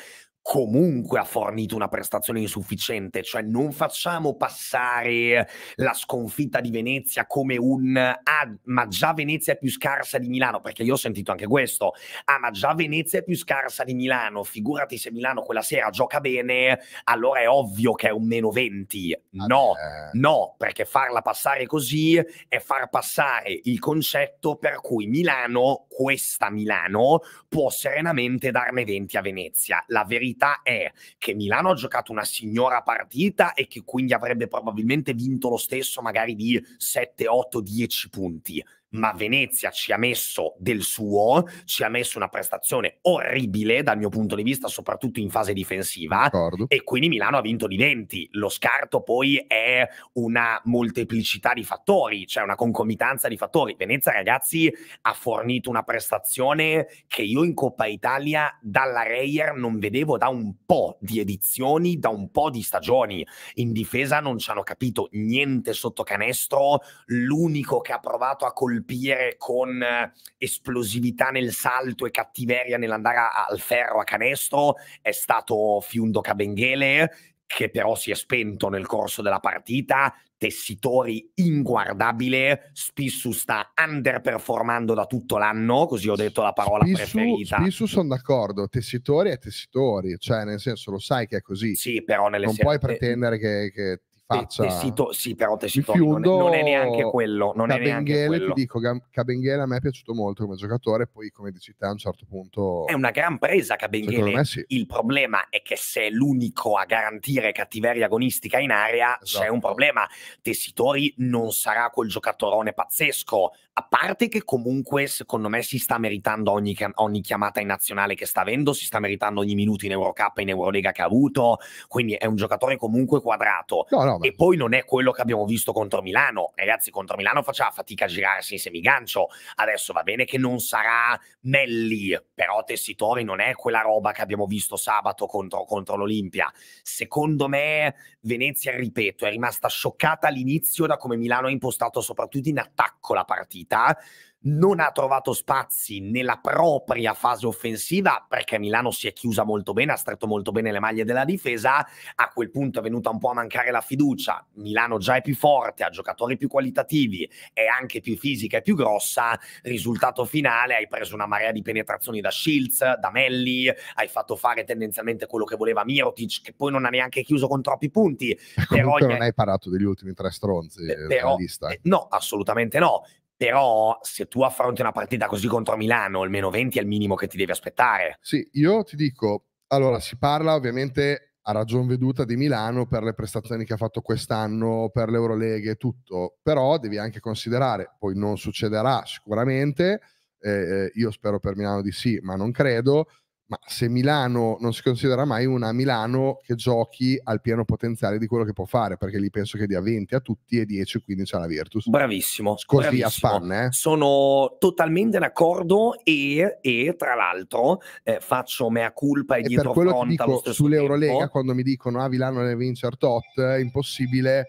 comunque ha fornito una prestazione insufficiente, cioè non facciamo passare la sconfitta di Venezia come un ah, ma già Venezia è più scarsa di Milano, perché io ho sentito anche questo, ah ma già Venezia è più scarsa di Milano, figurati se Milano quella sera gioca bene, allora è ovvio che è un meno 20. Ah, no, eh. no, perché farla passare così è far passare il concetto per cui Milano, questa Milano, può serenamente darne 20 a Venezia. La verità verità è che Milano ha giocato una signora partita e che quindi avrebbe probabilmente vinto lo stesso magari di 7, 8, 10 punti ma Venezia ci ha messo del suo, ci ha messo una prestazione orribile dal mio punto di vista, soprattutto in fase difensiva, D'accordo. e quindi Milano ha vinto di 20. Lo scarto poi è una molteplicità di fattori, cioè una concomitanza di fattori. Venezia, ragazzi, ha fornito una prestazione che io in Coppa Italia dalla Reyer non vedevo da un po' di edizioni, da un po' di stagioni. In difesa non ci hanno capito niente sotto canestro, l'unico che ha provato a colpire colpire con eh, esplosività nel salto e cattiveria nell'andare al ferro a canestro è stato Fiundo Cabenghele che però si è spento nel corso della partita, Tessitori inguardabile, Spissu sta underperformando da tutto l'anno, così ho detto la parola Spissu, preferita. Spissu sono d'accordo, Tessitori e Tessitori, cioè nel senso lo sai che è così. Sì, però nelle Non puoi eh, pretendere che, che faccia. Tessito, sì, però Tessitoni non, non, è neanche quello. Non Cabenghele, è quello. Cabenghele a me è piaciuto molto come giocatore, poi come dici te a un certo punto... È una gran presa Cabenghele. Sì. Il problema è che se è l'unico a garantire cattiveria agonistica in area, esatto. c'è un problema. Tessitori non sarà quel giocatorone pazzesco, a parte che comunque secondo me si sta meritando ogni, ogni chiamata in nazionale che sta avendo, si sta meritando ogni minuto in Eurocup e in Eurolega che ha avuto, quindi è un giocatore comunque quadrato. No, no, e poi non è quello che abbiamo visto contro Milano, ragazzi contro Milano faceva fatica a girarsi in semigancio, adesso va bene che non sarà Melli, però Tessitori non è quella roba che abbiamo visto sabato contro, contro l'Olimpia. Secondo me Venezia, ripeto, è rimasta scioccata all'inizio da come Milano ha impostato soprattutto in attacco la partita verità, non ha trovato spazi nella propria fase offensiva perché Milano si è chiusa molto bene, ha stretto molto bene le maglie della difesa, a quel punto è venuta un po' a mancare la fiducia, Milano già è più forte, ha giocatori più qualitativi, è anche più fisica e più grossa, risultato finale hai preso una marea di penetrazioni da Schiltz, da Melli, hai fatto fare tendenzialmente quello che voleva Mirotic che poi non ha neanche chiuso con troppi punti. Però non hai parlato degli ultimi tre stronzi però, lista. Eh, no, assolutamente no, però se tu affronti una partita così contro Milano, almeno 20 è il minimo che ti devi aspettare. Sì, io ti dico, allora si parla ovviamente a ragion veduta di Milano per le prestazioni che ha fatto quest'anno, per l'Eurolega e tutto, però devi anche considerare, poi non succederà sicuramente, eh, eh io spero per Milano di sì, ma non credo, ma se Milano non si considera mai una Milano che giochi al pieno potenziale di quello che può fare, perché lì penso che dia 20 a tutti e 10 o 15 alla Virtus. Bravissimo. Così bravissimo. a span, eh? Sono totalmente d'accordo e, e tra l'altro eh, faccio mea culpa e, e dietro per quello front dico, Sull'Eurolega quando mi dicono ah Milano ne vince tot, è impossibile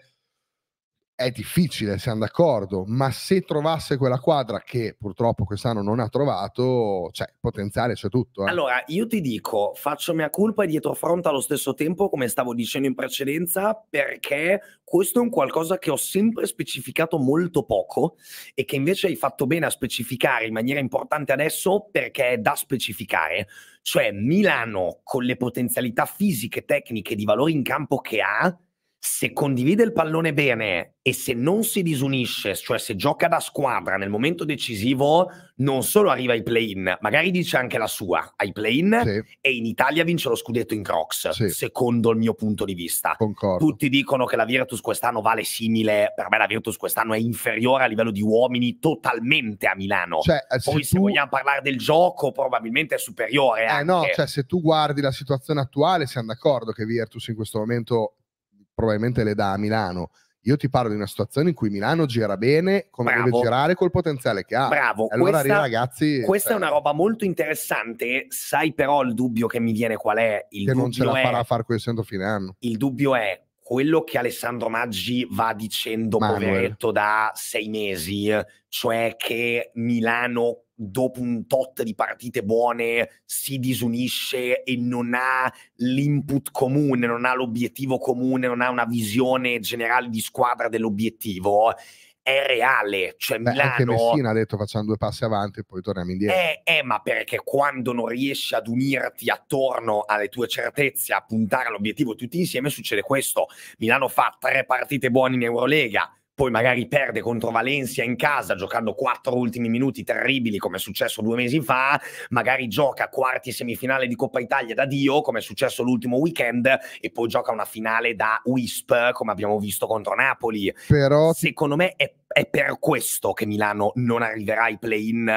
è difficile, siamo d'accordo, ma se trovasse quella quadra che purtroppo quest'anno non ha trovato, cioè potenziale c'è tutto. Eh. Allora, io ti dico, faccio mia colpa e dietro fronte allo stesso tempo, come stavo dicendo in precedenza, perché questo è un qualcosa che ho sempre specificato molto poco e che invece hai fatto bene a specificare in maniera importante adesso perché è da specificare. Cioè Milano con le potenzialità fisiche, tecniche, di valore in campo che ha, se condivide il pallone bene e se non si disunisce, cioè se gioca da squadra nel momento decisivo, non solo arriva ai play-in, magari dice anche la sua ai play-in sì. e in Italia vince lo scudetto in Crocs, sì. secondo il mio punto di vista. Concordo. Tutti dicono che la Virtus quest'anno vale simile, per me la Virtus quest'anno è inferiore a livello di uomini totalmente a Milano. Cioè, eh, se Poi tu... se vogliamo parlare del gioco probabilmente è superiore. Eh anche. no, cioè se tu guardi la situazione attuale siamo d'accordo che Virtus in questo momento probabilmente le dà a Milano. Io ti parlo di una situazione in cui Milano gira bene come Bravo. deve girare col potenziale che ha. Bravo. E allora, questa, ragazzi. Questa cioè, è una roba molto interessante. Sai, però, il dubbio che mi viene qual è? Il che non ce la farà a fare questo entro fine anno. Il dubbio è quello che Alessandro Maggi va dicendo, Manuel. poveretto, da sei mesi, cioè che Milano dopo un tot di partite buone si disunisce e non ha l'input comune, non ha l'obiettivo comune, non ha una visione generale di squadra dell'obiettivo è reale. Cioè, Beh, Milano. Anche Messina ha detto facciamo due passi avanti e poi torniamo indietro. Eh, eh, ma perché quando non riesci ad unirti attorno alle tue certezze, a puntare all'obiettivo tutti insieme, succede questo. Milano fa tre partite buone in Eurolega poi magari perde contro Valencia in casa giocando quattro ultimi minuti terribili come è successo due mesi fa, magari gioca quarti semifinale di Coppa Italia da Dio come è successo l'ultimo weekend e poi gioca una finale da Wisp come abbiamo visto contro Napoli. Però... Secondo me è è per questo che Milano non arriverà ai play-in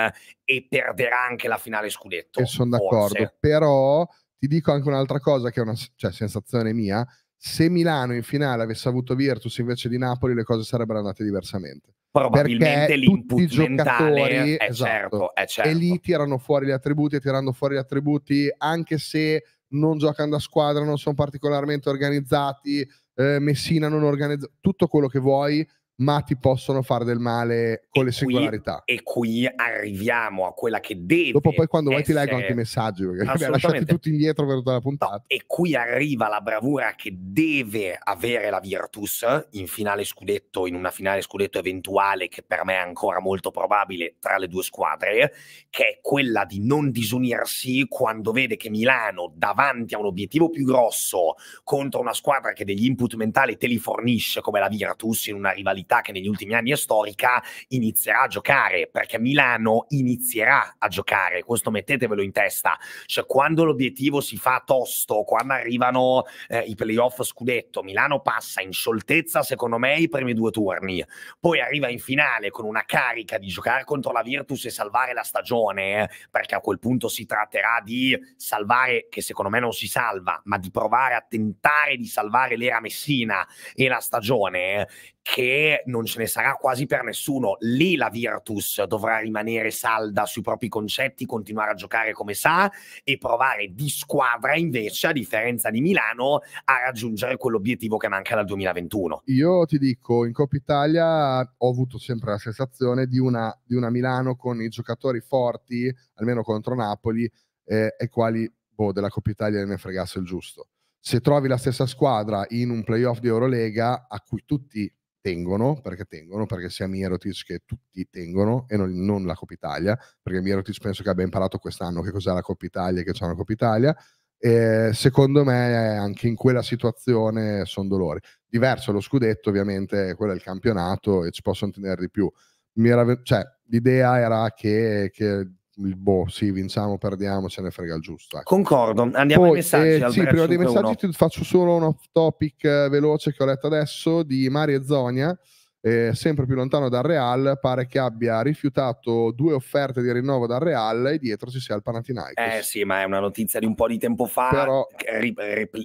e perderà anche la finale scudetto. E sono d'accordo, però ti dico anche un'altra cosa che è una cioè, sensazione mia, se Milano in finale avesse avuto Virtus invece di Napoli le cose sarebbero andate diversamente. Probabilmente Perché l'input tutti i giocatori è esatto, certo, è certo. e lì tirano fuori gli attributi e tirando fuori gli attributi anche se non giocano da squadra, non sono particolarmente organizzati, eh, Messina non organizza, tutto quello che vuoi, ma ti possono fare del male con e le qui, singolarità. E qui arriviamo a quella che deve. Dopo, poi, quando essere... vai, ti leggo anche i messaggi perché abbiamo lasciati tutti indietro per tutta la puntata. No, e qui arriva la bravura che deve avere la Virtus in finale scudetto, in una finale scudetto eventuale che per me è ancora molto probabile tra le due squadre, che è quella di non disunirsi quando vede che Milano davanti a un obiettivo più grosso contro una squadra che degli input mentali te li fornisce come la Virtus in una rivalità modalità che negli ultimi anni è storica, inizierà a giocare, perché Milano inizierà a giocare, questo mettetevelo in testa, cioè quando l'obiettivo si fa tosto, quando arrivano eh, i playoff scudetto, Milano passa in scioltezza secondo me i primi due turni, poi arriva in finale con una carica di giocare contro la Virtus e salvare la stagione, eh, perché a quel punto si tratterà di salvare, che secondo me non si salva, ma di provare a tentare di salvare l'era Messina e la stagione, eh, che non ce ne sarà quasi per nessuno. Lì la Virtus dovrà rimanere salda sui propri concetti, continuare a giocare come sa e provare di squadra invece, a differenza di Milano, a raggiungere quell'obiettivo che manca dal 2021. Io ti dico, in Coppa Italia ho avuto sempre la sensazione di una, di una Milano con i giocatori forti, almeno contro Napoli, eh, e quali boh, della Coppa Italia ne fregasse il giusto se trovi la stessa squadra in un playoff di Eurolega a cui tutti tengono, perché tengono, perché sia Mirotic che tutti tengono e non, non la Coppa Italia, perché Mirotic penso che abbia imparato quest'anno che cos'è la Coppa Italia e che c'è una Coppa Italia. E secondo me anche in quella situazione sono dolori. Diverso lo scudetto, ovviamente, quello è il campionato e ci possono tenere di più. Era, cioè, l'idea era che, che boh, sì, vinciamo, perdiamo, ce ne frega il giusto. Ecco. Concordo, andiamo Poi, ai messaggi. Eh, sì, prima dei messaggi ti faccio solo un off topic eh, veloce che ho letto adesso di Mario Zonia eh, sempre più lontano dal Real, pare che abbia rifiutato due offerte di rinnovo dal Real e dietro ci sia il Panathinaikos. Eh sì, ma è una notizia di un po' di tempo fa, però...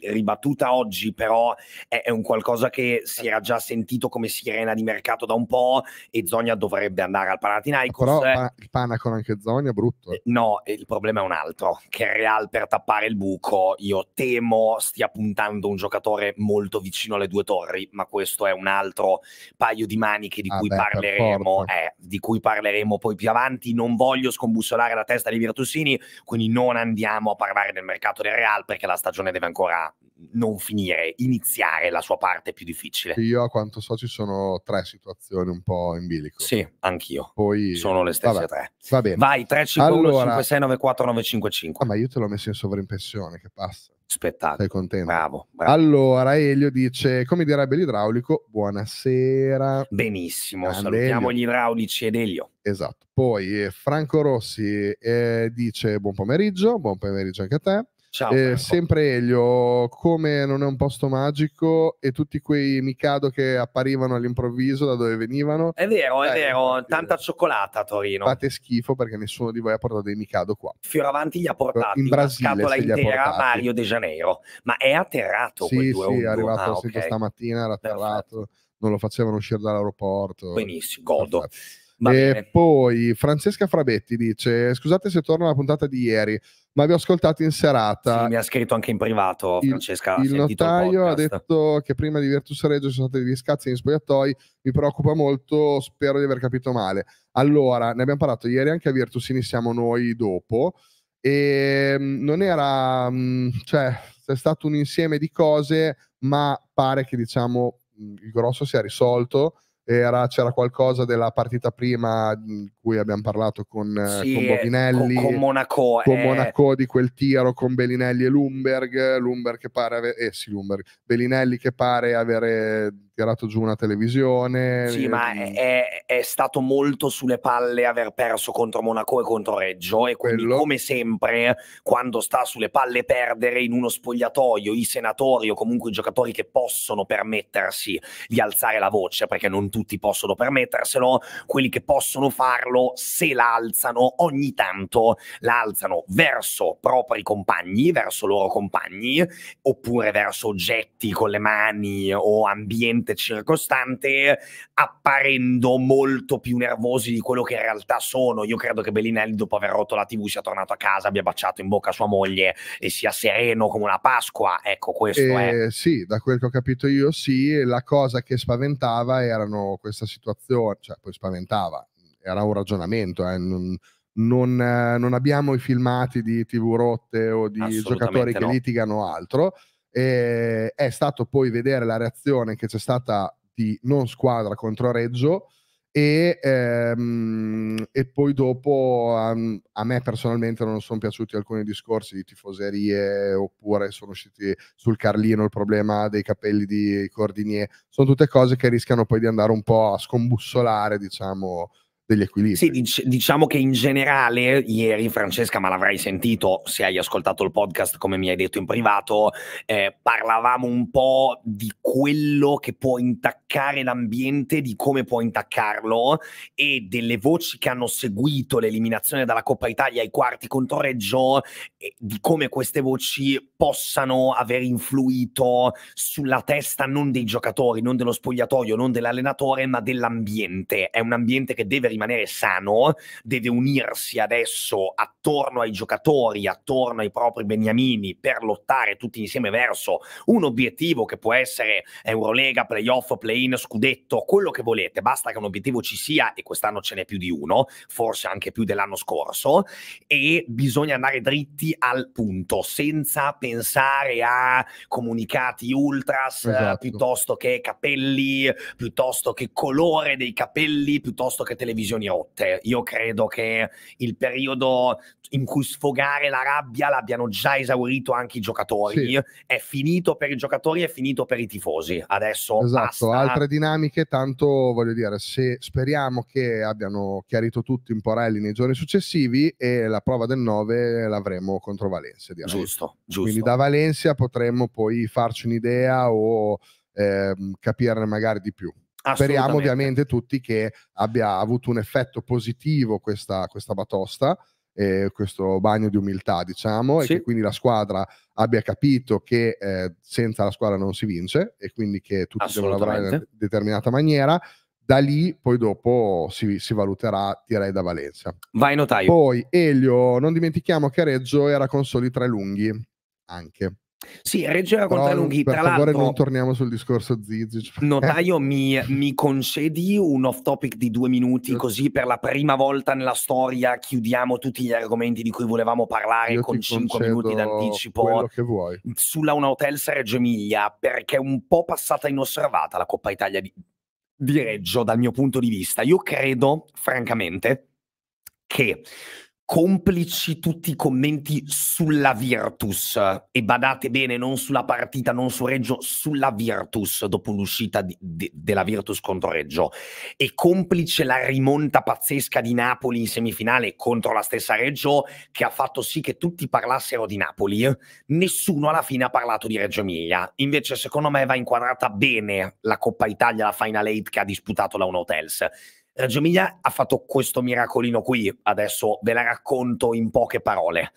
ribattuta oggi, però è, un qualcosa che si era già sentito come sirena di mercato da un po' e Zogna dovrebbe andare al Panathinaikos. Però eh... il pana anche Zonia, brutto. Eh, no, il problema è un altro, che il Real per tappare il buco, io temo stia puntando un giocatore molto vicino alle due torri, ma questo è un altro paio di di maniche di ah cui beh, parleremo eh, di cui parleremo poi più avanti non voglio scombussolare la testa di Virtusini quindi non andiamo a parlare del mercato del Real perché la stagione deve ancora non finire iniziare la sua parte più difficile io a quanto so ci sono tre situazioni un po' in bilico sì anch'io poi sono le stesse vabbè, tre va bene vai 351 allora... 94 955 ah, ma io te l'ho messo in sovrimpressione che passa Spettacolo. Sei contento? Bravo, bravo. Allora, Elio dice, come direbbe l'idraulico, buonasera. Benissimo, Grande salutiamo Elio. gli idraulici ed Elio. Esatto. Poi eh, Franco Rossi eh, dice buon pomeriggio, buon pomeriggio anche a te. Ciao, eh, sempre Elio, come non è un posto magico e tutti quei Mikado che apparivano all'improvviso da dove venivano. È vero, è eh, vero, tanta cioccolata a Torino. Fate schifo perché nessuno di voi ha portato dei Mikado qua. Fioravanti gli ha portati in una Brasile, scatola intera a Rio de Janeiro, ma è atterrato sì, quel Sì, Sì, è arrivato ah, okay. stamattina, era atterrato, Perfetto. non lo facevano uscire dall'aeroporto. Benissimo, godo. Perfetto. E poi Francesca Frabetti dice: Scusate se torno alla puntata di ieri, ma vi ho ascoltato in serata. Sì, mi ha scritto anche in privato, Francesca. Il, il notaio il ha detto che prima di Virtus Reggio ci sono stati degli scazzi in spogliatoi. Mi preoccupa molto, spero di aver capito male. Allora, ne abbiamo parlato ieri anche a Virtusini. Siamo noi dopo. E ehm, non era, mm, cioè, è stato un insieme di cose, ma pare che diciamo mm, il grosso sia risolto era, c'era qualcosa della partita prima di cui abbiamo parlato con, eh, sì, con eh, Bovinelli, con, con, Monaco, con eh. Monaco di quel tiro con Bellinelli e Lumberg, Lumberg che pare, ave- eh sì, Lumberg, Bellinelli che pare avere tirato giù una televisione. Sì, e... ma è, è, stato molto sulle palle aver perso contro Monaco e contro Reggio e quindi Quello... come sempre quando sta sulle palle perdere in uno spogliatoio i senatori o comunque i giocatori che possono permettersi di alzare la voce perché non tutti possono permetterselo, quelli che possono farlo se la alzano ogni tanto la alzano verso propri compagni, verso loro compagni oppure verso oggetti con le mani o ambiente ambiente circostante apparendo molto più nervosi di quello che in realtà sono. Io credo che Bellinelli dopo aver rotto la TV sia tornato a casa, abbia baciato in bocca sua moglie e sia sereno come una Pasqua. Ecco, questo eh, è. Sì, da quel che ho capito io sì, la cosa che spaventava erano questa situazione, cioè poi spaventava, era un ragionamento, eh, non... Non, eh, non, abbiamo i filmati di TV rotte o di giocatori che no. litigano altro, e ehm, è stato poi vedere la reazione che c'è stata di non squadra contro Reggio e, ehm, e poi dopo um, a me personalmente non sono piaciuti alcuni discorsi di tifoserie oppure sono usciti sul Carlino il problema dei capelli di Cordinier sono tutte cose che rischiano poi di andare un po' a scombussolare diciamo degli equilibri. Sì, dic- diciamo che in generale, ieri Francesca, ma l'avrai sentito se hai ascoltato il podcast come mi hai detto in privato, eh, parlavamo un po' di quello che può intaccare l'ambiente, di come può intaccarlo e delle voci che hanno seguito l'eliminazione dalla Coppa Italia ai quarti contro Reggio, eh, di come queste voci possano aver influito sulla testa non dei giocatori, non dello spogliatoio, non dell'allenatore, ma dell'ambiente. È un ambiente che deve rimanere rimanere sano, deve unirsi adesso attorno ai giocatori, attorno ai propri beniamini per lottare tutti insieme verso un obiettivo che può essere Eurolega, playoff, play-in, scudetto, quello che volete, basta che un obiettivo ci sia e quest'anno ce n'è più di uno, forse anche più dell'anno scorso, e bisogna andare dritti al punto, senza pensare a comunicati ultras eh, esatto. piuttosto che capelli, piuttosto che colore dei capelli, piuttosto che televisione decisioni rotte. Io credo che il periodo in cui sfogare la rabbia l'abbiano già esaurito anche i giocatori. Sì. È finito per i giocatori, è finito per i tifosi. Adesso esatto, basta. altre dinamiche, tanto voglio dire, se speriamo che abbiano chiarito tutto in Porelli nei giorni successivi e la prova del 9 l'avremo contro Valencia. Direi. Giusto, giusto. Quindi da Valencia potremmo poi farci un'idea o ehm, capirne magari di più. Speriamo ovviamente tutti che abbia avuto un effetto positivo questa, questa batosta, eh, questo bagno di umiltà, diciamo, sì. e che quindi la squadra abbia capito che eh, senza la squadra non si vince e quindi che tutti devono lavorare in una determinata maniera. Da lì poi dopo si, si valuterà, direi, da Valencia. Vai notaio. Poi Elio, non dimentichiamo che Reggio era con soli tre lunghi, anche. Sì, reggere con tre lunghi. Per Tra favore, non torniamo sul discorso Zizic. Notaio, mi, mi, concedi un off topic di due minuti, così per la prima volta nella storia chiudiamo tutti gli argomenti di cui volevamo parlare Io con cinque minuti d'anticipo. Quello che vuoi. Sulla una Hotels Reggio Emilia, perché è un po' passata inosservata la Coppa Italia di, di Reggio dal mio punto di vista. Io credo, francamente, che complici tutti i commenti sulla Virtus e badate bene non sulla partita, non su Reggio, sulla Virtus dopo l'uscita de della Virtus contro Reggio e complice la rimonta pazzesca di Napoli in semifinale contro la stessa Reggio che ha fatto sì che tutti parlassero di Napoli, nessuno alla fine ha parlato di Reggio Emilia, invece secondo me va inquadrata bene la Coppa Italia, la Final 8 che ha disputato la Unotels Reggio Emilia ha fatto questo miracolino qui, adesso ve la racconto in poche parole.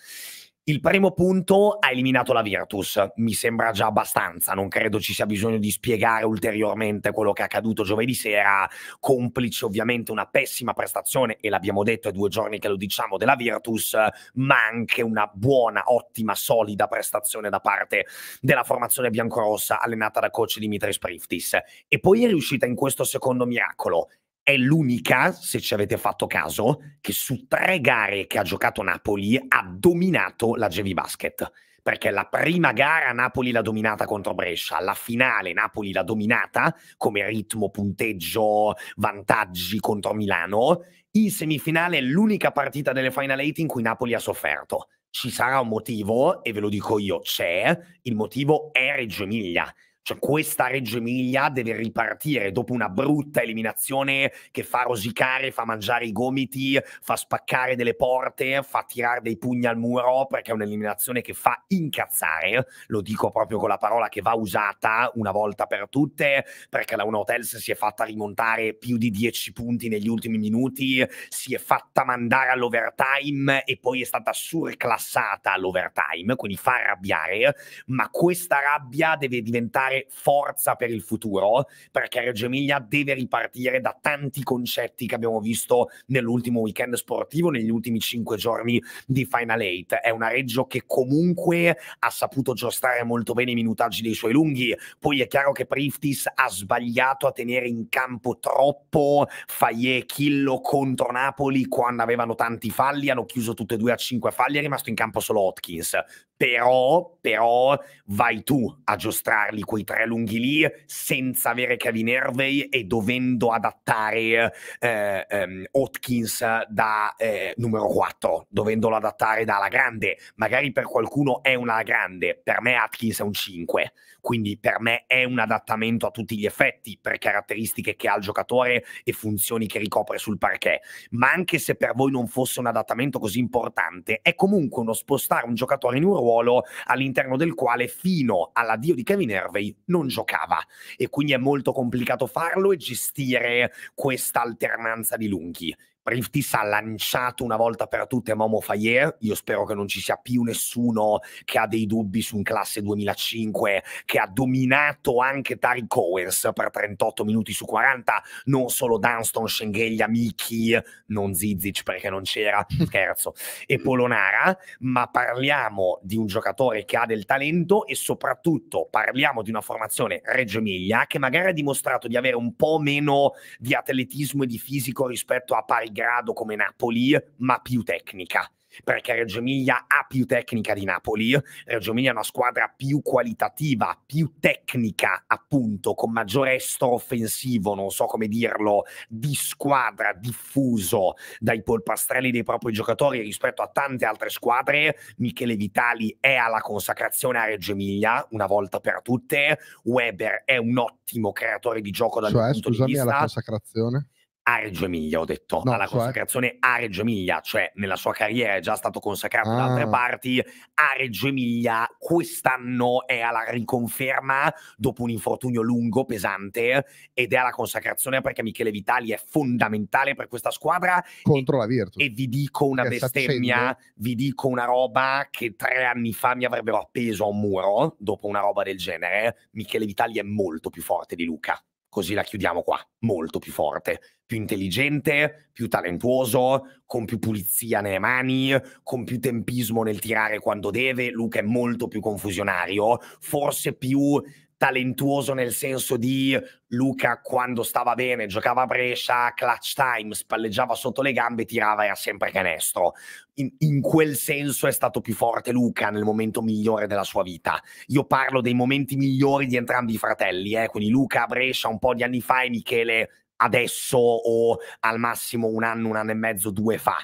Il primo punto ha eliminato la Virtus, mi sembra già abbastanza, non credo ci sia bisogno di spiegare ulteriormente quello che è accaduto giovedì sera, complice ovviamente una pessima prestazione, e l'abbiamo detto, è due giorni che lo diciamo, della Virtus, ma anche una buona, ottima, solida prestazione da parte della formazione biancorossa allenata da coach Dimitris Priftis. E poi è riuscita in questo secondo miracolo, è l'unica, se ci avete fatto caso, che su tre gare che ha giocato Napoli ha dominato la JV Basket. Perché la prima gara Napoli l'ha dominata contro Brescia, la finale Napoli l'ha dominata come ritmo, punteggio, vantaggi contro Milano. In semifinale è l'unica partita delle Final Eight in cui Napoli ha sofferto. Ci sarà un motivo, e ve lo dico io, c'è. Il motivo è Reggio Emilia cioè, questa Reggio Emilia deve ripartire dopo una brutta eliminazione che fa rosicare, fa mangiare i gomiti, fa spaccare delle porte, fa tirare dei pugni al muro perché è un'eliminazione che fa incazzare. Lo dico proprio con la parola che va usata una volta per tutte perché la Una Hotels si è fatta rimontare più di 10 punti negli ultimi minuti, si è fatta mandare all'overtime e poi è stata surclassata all'overtime, quindi fa arrabbiare. Ma questa rabbia deve diventare dare forza per il futuro, perché Reggio Emilia deve ripartire da tanti concetti che abbiamo visto nell'ultimo weekend sportivo, negli ultimi cinque giorni di Final Eight. È una Reggio che comunque ha saputo giostare molto bene i minutaggi dei suoi lunghi, poi è chiaro che Priftis ha sbagliato a tenere in campo troppo Faye e Chillo contro Napoli quando avevano tanti falli, hanno chiuso tutte e due a cinque falli, è rimasto in campo solo Hotkins però, però vai tu a giostrarli quei tre lunghi lì senza avere Kevin Hervey e dovendo adattare eh, ehm, Hopkins da eh, numero 4, dovendolo adattare da alla grande. Magari per qualcuno è una grande, per me Atkins è un 5. Quindi per me è un adattamento a tutti gli effetti per caratteristiche che ha il giocatore e funzioni che ricopre sul parquet. Ma anche se per voi non fosse un adattamento così importante, è comunque uno spostare un giocatore in un ruolo all'interno del quale fino all'addio di Kevin Hervey non giocava. E quindi è molto complicato farlo e gestire questa alternanza di lunghi. Riftis ha lanciato una volta per tutte Momo Fayer, io spero che non ci sia più nessuno che ha dei dubbi su un classe 2005 che ha dominato anche Tariq Owens per 38 minuti su 40, non solo Dunston, Schengelia, Miki, non Zizic perché non c'era, scherzo, e Polonara, ma parliamo di un giocatore che ha del talento e soprattutto parliamo di una formazione Reggio Emilia che magari ha dimostrato di avere un po' meno di atletismo e di fisico rispetto a pari grado come Napoli, ma più tecnica perché Reggio Emilia ha più tecnica di Napoli, Reggio Emilia è una squadra più qualitativa, più tecnica appunto, con maggiore estro offensivo, non so come dirlo, di squadra diffuso dai polpastrelli dei propri giocatori rispetto a tante altre squadre. Michele Vitali è alla consacrazione a Reggio Emilia, una volta per tutte, Weber è un ottimo creatore di gioco dal cioè, punto scusami, di vista. alla consacrazione? a Reggio Emilia, ho detto, no, alla cioè... consacrazione a Reggio Emilia, cioè nella sua carriera è già stato consacrato ah. da altre ah. parti, a Reggio Emilia quest'anno è alla riconferma dopo un infortunio lungo, pesante, ed è alla consacrazione perché Michele Vitali è fondamentale per questa squadra. Contro e, la Virtus. E vi dico una che bestemmia, vi dico una roba che tre anni fa mi avrebbero appeso a un muro, dopo una roba del genere, Michele Vitali è molto più forte di Luca così la chiudiamo qua, molto più forte, più intelligente, più talentuoso, con più pulizia nelle mani, con più tempismo nel tirare quando deve, Luca è molto più confusionario, forse più talentuoso nel senso di Luca quando stava bene, giocava a Brescia, clutch time, spalleggiava sotto le gambe, tirava, e era sempre canestro. In, in, quel senso è stato più forte Luca nel momento migliore della sua vita. Io parlo dei momenti migliori di entrambi i fratelli, eh? quindi Luca a Brescia un po' di anni fa e Michele adesso o al massimo un anno, un anno e mezzo, due fa.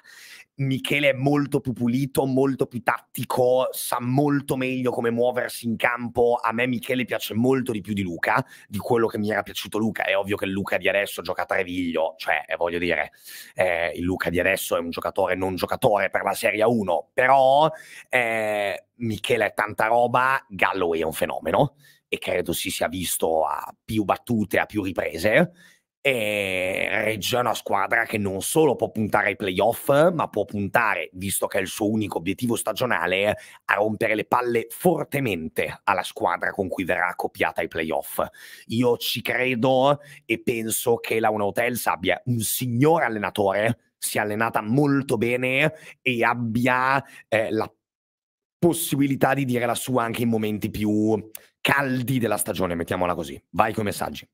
Michele è molto più pulito, molto più tattico, sa molto meglio come muoversi in campo. A me Michele piace molto di più di Luca, di quello che mi era piaciuto Luca. È ovvio che il Luca di adesso gioca a Treviglio, cioè eh, voglio dire, eh, il Luca di adesso è un giocatore non giocatore per la Serie 1, però eh, Michele è tanta roba, Galloway è un fenomeno e credo si sia visto a più battute, a più riprese e Reggio è una squadra che non solo può puntare ai playoff, ma può puntare, visto che è il suo unico obiettivo stagionale, a rompere le palle fortemente alla squadra con cui verrà copiata ai playoff. Io ci credo e penso che la Una Hotels abbia un signor allenatore, sia allenata molto bene e abbia eh, la possibilità di dire la sua anche in momenti più caldi della stagione, mettiamola così. Vai con i messaggi.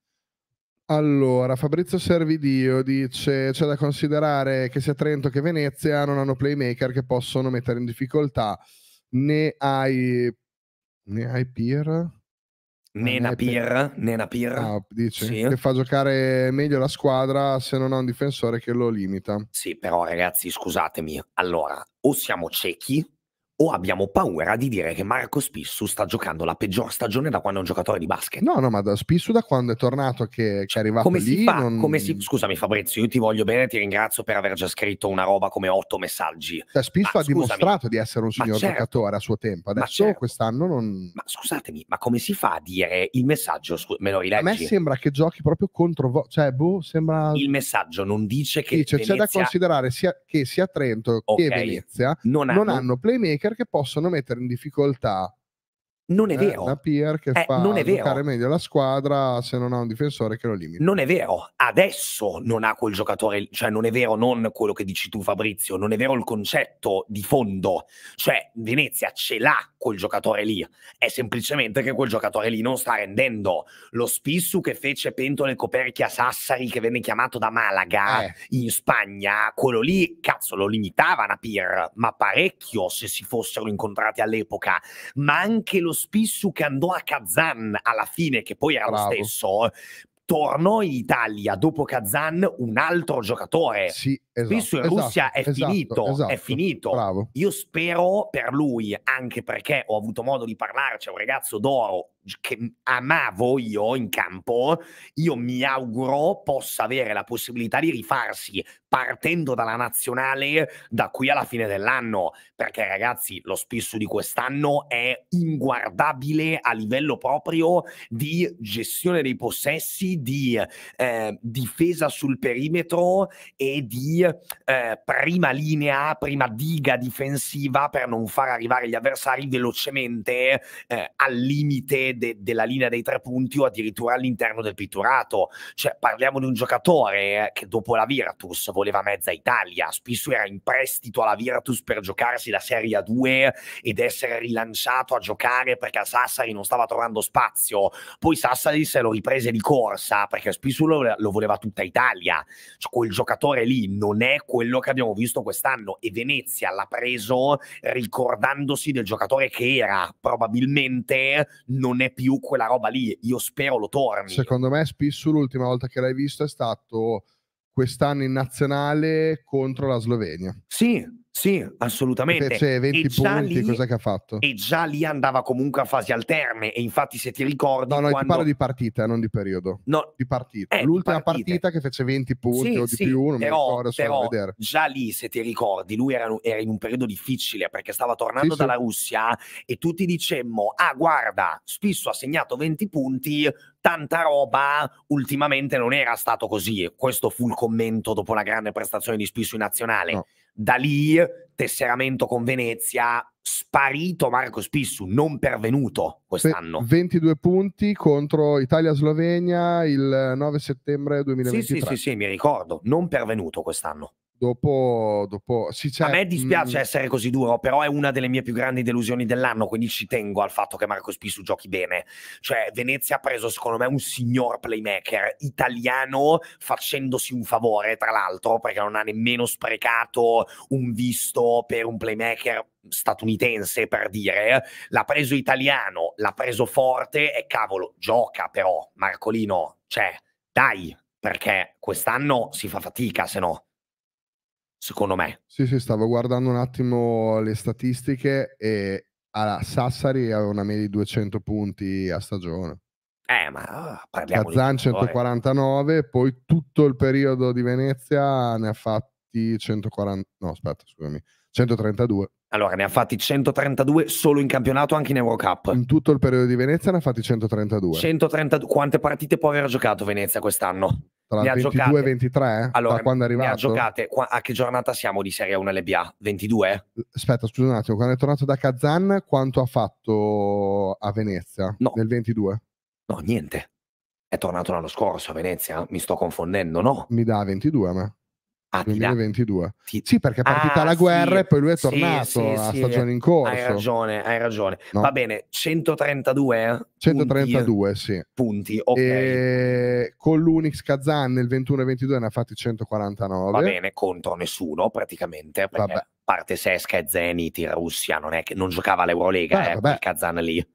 Allora, Fabrizio Servidio dice: C'è da considerare che sia Trento che Venezia non hanno playmaker che possono mettere in difficoltà né ai. né ai Pier. Nena ah, Pier, Nena Pier. Ah, dice sì. che fa giocare meglio la squadra se non ha un difensore che lo limita. Sì, però ragazzi, scusatemi. Allora, o siamo ciechi o abbiamo paura di dire che Marco Spissu sta giocando la peggior stagione da quando è un giocatore di basket. No, no, ma da Spissu da quando è tornato che, che è cioè, arrivato come lì... Si fa, non... come si, scusami Fabrizio, io ti voglio bene, ti ringrazio per aver già scritto una roba come otto messaggi. Cioè, Spissu ma, ha scusami, dimostrato di essere un signor certo, giocatore a suo tempo, adesso certo. quest'anno non... Ma scusatemi, ma come si fa a dire il messaggio, scu- me lo rileggi? A me sembra che giochi proprio contro... Cioè, boh, sembra... Il messaggio non dice che... Dice, Venezia... c'è da considerare sia, che sia Trento okay. che Venezia non hanno, non hanno playmaker maker che possono mettere in difficoltà non è eh, vero. Una peer che eh, fa non è giocare meglio la squadra se non ha un difensore che lo limita. Non è vero. Adesso non ha quel giocatore, cioè non è vero non quello che dici tu Fabrizio, non è vero il concetto di fondo. Cioè Venezia ce l'ha quel giocatore lì. È semplicemente che quel giocatore lì non sta rendendo. Lo Spissu che fece Pentole e Coperchi a Sassari che venne chiamato da Malaga eh. in Spagna, quello lì, cazzo, lo limitava Napir, ma parecchio se si fossero incontrati all'epoca. Ma anche lo Spissu che andò a Kazan alla fine, che poi era Bravo. lo stesso, tornò in Italia dopo Kazan un altro giocatore. Sì, esatto, Spesso in esatto, Russia è esatto, finito, è esatto, finito. Bravo. Io spero per lui, anche perché ho avuto modo di parlarci, è un ragazzo d'oro, che amavo io in campo, io mi auguro possa avere la possibilità di rifarsi partendo dalla nazionale da qui alla fine dell'anno, perché ragazzi lo spisso di quest'anno è inguardabile a livello proprio di gestione dei possessi, di eh, difesa sul perimetro e di eh, prima linea, prima diga difensiva per non far arrivare gli avversari velocemente eh, al limite de- della linea dei tre punti o addirittura all'interno del pitturato. Cioè, parliamo di un giocatore eh, che dopo la Virtus voleva mezza Italia, spesso era in prestito alla Virtus per giocarsi la Serie 2 ed essere rilanciato a giocare perché a Sassari non stava trovando spazio. Poi Sassari se lo riprese di corsa perché spesso lo, lo voleva tutta Italia. Cioè, quel giocatore lì non è quello che abbiamo visto quest'anno e Venezia l'ha preso ricordandosi del giocatore che era, probabilmente non è è più quella roba lì. Io spero lo torni. Secondo me, Spissu, l'ultima volta che l'hai visto è stato quest'anno in nazionale contro la Slovenia. Sì, sì, assolutamente. Fece 20 punti, lì, cos'è che ha fatto? E già lì andava comunque a fasi alterne. E infatti, se ti ricordi. No, no, quando... ti parlo di partita, non di periodo. No, di partita. Eh, L'ultima di partita che fece 20 punti sì, o di sì, più, non però, mi ricordo. Però, vedere. Già lì, se ti ricordi, lui era, era in un periodo difficile perché stava tornando sì, dalla Russia e tutti dicemmo: Ah, guarda, Spisso ha segnato 20 punti, tanta roba ultimamente non era stato così e questo fu il commento dopo la grande prestazione di Spisso in nazionale. No. Da lì tesseramento con Venezia, sparito Marco Spissu, non pervenuto quest'anno. 22 punti contro Italia-Slovenia il 9 settembre 2023. Sì, sì, sì, sì mi ricordo, non pervenuto quest'anno. Dopo, dopo sì, cioè, a me dispiace mh... essere così duro, però è una delle mie più grandi delusioni dell'anno, quindi ci tengo al fatto che Marco Spisu giochi bene. Cioè, Venezia ha preso, secondo me, un signor playmaker italiano facendosi un favore, tra l'altro, perché non ha nemmeno sprecato un visto per un playmaker statunitense per dire, l'ha preso italiano, l'ha preso forte e cavolo, gioca però, Marcolino, cioè, dai, perché quest'anno si fa fatica, se no secondo me. Sì, sì, stavo guardando un attimo le statistiche e alla Sassari aveva una media di 200 punti a stagione. Eh, ma ah, parliamo Kazan 149, poi tutto il periodo di Venezia ne ha fatti 140, no, aspetta, scusami, 132. Allora, ne ha fatti 132 solo in campionato, anche in Eurocup. In tutto il periodo di Venezia ne ha fatti 132. 132. Quante partite può aver giocato Venezia quest'anno? Tra ne 22 e 23? Allora, da quando è arrivato? Ne ha giocate. A che giornata siamo di Serie 1 LBA? 22? Aspetta, scusa un attimo. Quando è tornato da Kazan, quanto ha fatto a Venezia? No. Nel 22? No, niente. È tornato l'anno scorso a Venezia? Mi sto confondendo, no? Mi dà 22 a me. Ah, 2022. Ti... Sì, perché è partita ah, la guerra sì. e poi lui è tornato sì, alla sì, stagione in corso. Hai ragione, hai ragione. No? Va bene, 132. 132, eh? punti, sì. Punti, ok. E... Con l'Unix Kazan nel 21-22 ne ha fatti 149. Va bene, contro nessuno praticamente, perché parte Sesca e Zenit in Russia, non è che non giocava l'Eurolega, ah, eh, vabbè. il Kazan lì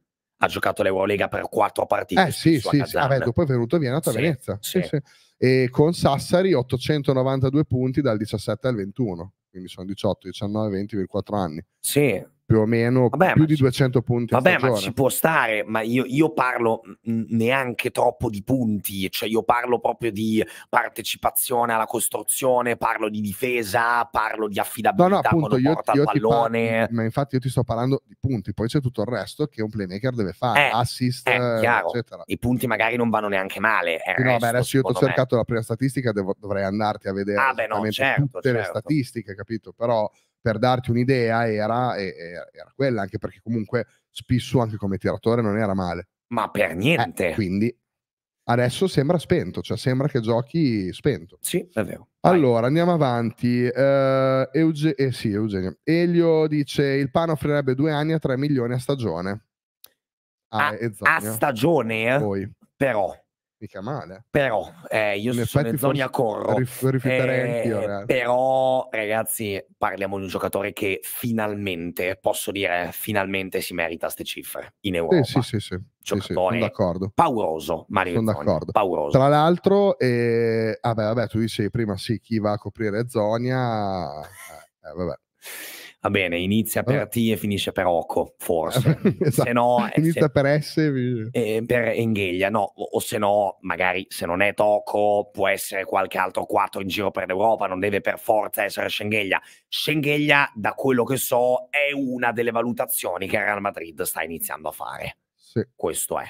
ha giocato l'Eurolega per quattro partite. Eh sì, sì, sì. Ah, beh, dopo è venuto via, è andato a Venezia. sì. sì e con Sassari 892 punti dal 17 al 21, quindi sono 18, 19, 20, 24 anni. Sì, più o meno vabbè, più di ci, 200 punti. Vabbè, ma ci può stare, ma io, io, parlo neanche troppo di punti, cioè io parlo proprio di partecipazione alla costruzione, parlo di difesa, parlo di affidabilità no, no, appunto, io, io pallone. Parlo, ma infatti io ti sto parlando di punti, poi c'è tutto il resto che un playmaker deve fare, eh, assist, eh, eccetera. I punti magari non vanno neanche male. Eh, sì, resto, no, beh, adesso io ti ho cercato me. la prima statistica, devo, dovrei andarti a vedere ah, beh, no, certo, tutte certo. le statistiche, capito? Però per darti un'idea era, era quella, anche perché comunque Spissu anche come tiratore non era male. Ma per niente. Eh, quindi adesso sembra spento, cioè sembra che giochi spento. Sì, è vero. Vai. Allora andiamo avanti. Uh, Euge- eh sì, Eugenio. Elio dice: Il pane offrirebbe due anni a 3 milioni a stagione. Ah, a, a stagione? Poi. Però mica male. Però eh, io In su corro. Rif- eh, io, però ragazzi parliamo di un giocatore che finalmente, posso dire, finalmente si merita queste cifre in Europa. Sì, sì, sì. sì. Giocatore sì, pauroso, Mario. Sono d'accordo. Pauroso. Tra l'altro, eh, vabbè, ah, vabbè, tu dicevi prima sì, chi va a coprire Zonia, eh, eh vabbè va bene, inizia per ah. T e finisce per Oco, forse. esatto. se no, eh, inizia se, per S e eh, per Engheglia, no, o, o, se no, magari se non è Toco, può essere qualche altro 4 in giro per l'Europa, non deve per forza essere Schengheglia. Schengheglia, da quello che so, è una delle valutazioni che Real Madrid sta iniziando a fare. Sì. Questo è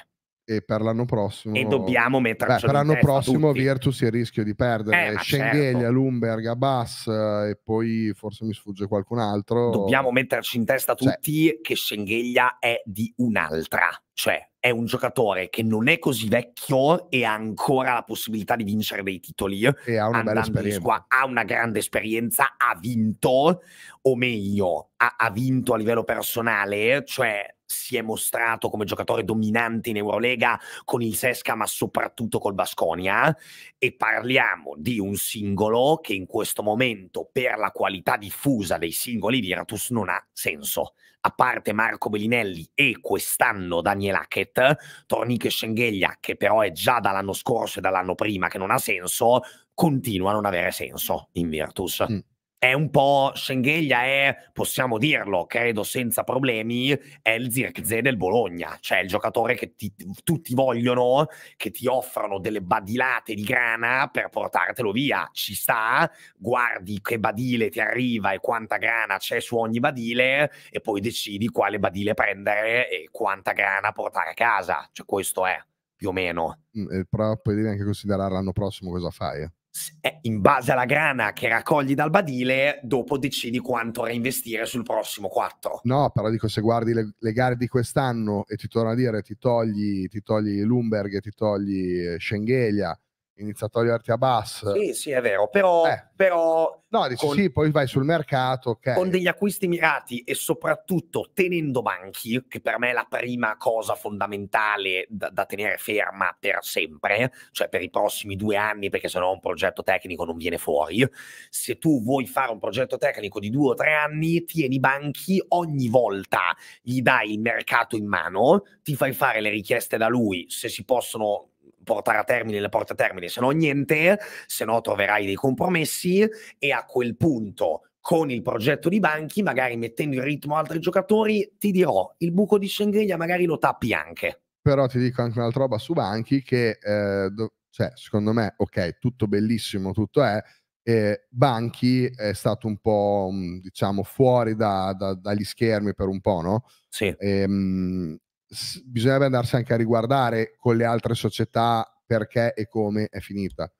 e per l'anno prossimo e dobbiamo mettere beh, per l'anno prossimo tutti. Virtus il rischio di perdere eh, Schengelia, certo. Lumberg, Abbas eh, e poi forse mi sfugge qualcun altro dobbiamo metterci in testa cioè tutti cioè. che Schengelia è di un'altra cioè è un giocatore che non è così vecchio e ha ancora la possibilità di vincere dei titoli eh, e ha una bella esperienza squa- ha una grande esperienza ha vinto o meglio ha, ha vinto a livello personale cioè si è mostrato come giocatore dominante in Eurolega con il Sesca, ma soprattutto col Basconia. E parliamo di un singolo che in questo momento, per la qualità diffusa dei singoli di Eratus, non ha senso. A parte Marco Bellinelli e quest'anno Daniel Hackett, Torniche Schengelia, che però è già dall'anno scorso e dall'anno prima che non ha senso, continua a non avere senso in Virtus. Mm è un po' Schengelia è, possiamo dirlo, credo senza problemi, è il Zirkze del Bologna, cioè il giocatore che ti, tutti vogliono, che ti offrono delle badilate di grana per portartelo via, ci sta, guardi che badile ti arriva e quanta grana c'è su ogni badile e poi decidi quale badile prendere e quanta grana portare a casa, cioè questo è più o meno. Mm, però puoi devi anche considerare l'anno prossimo cosa fai. Eh. Eh, in base alla grana che raccogli dal badile, dopo decidi quanto reinvestire sul prossimo 4. No, però dico se guardi le, le gare di quest'anno e ti torna a dire ti togli, ti togli Lumberg, ti togli eh, Schengelia, a arti a basso. Sì, sì, è vero, però... Eh. però no, dici con, sì, poi vai sul mercato. Okay. Con degli acquisti mirati e soprattutto tenendo banchi, che per me è la prima cosa fondamentale da, da tenere ferma per sempre, cioè per i prossimi due anni, perché sennò un progetto tecnico non viene fuori. Se tu vuoi fare un progetto tecnico di due o tre anni, tieni banchi ogni volta, gli dai il mercato in mano, ti fai fare le richieste da lui, se si possono portare a termine le porta a termine, se no niente, se no troverai dei compromessi e a quel punto con il progetto di Banchi, magari mettendo in ritmo altri giocatori, ti dirò, il buco di Schengelia magari lo tappi anche. Però ti dico anche un'altra roba su Banchi che, eh, do- cioè, secondo me, ok, tutto bellissimo, tutto è, eh, Banchi è stato un po', mm, diciamo, fuori da, da, dagli schermi per un po', no? Sì. E, ehm, bisognerebbe andarsi anche a riguardare con le altre società perché e come è finita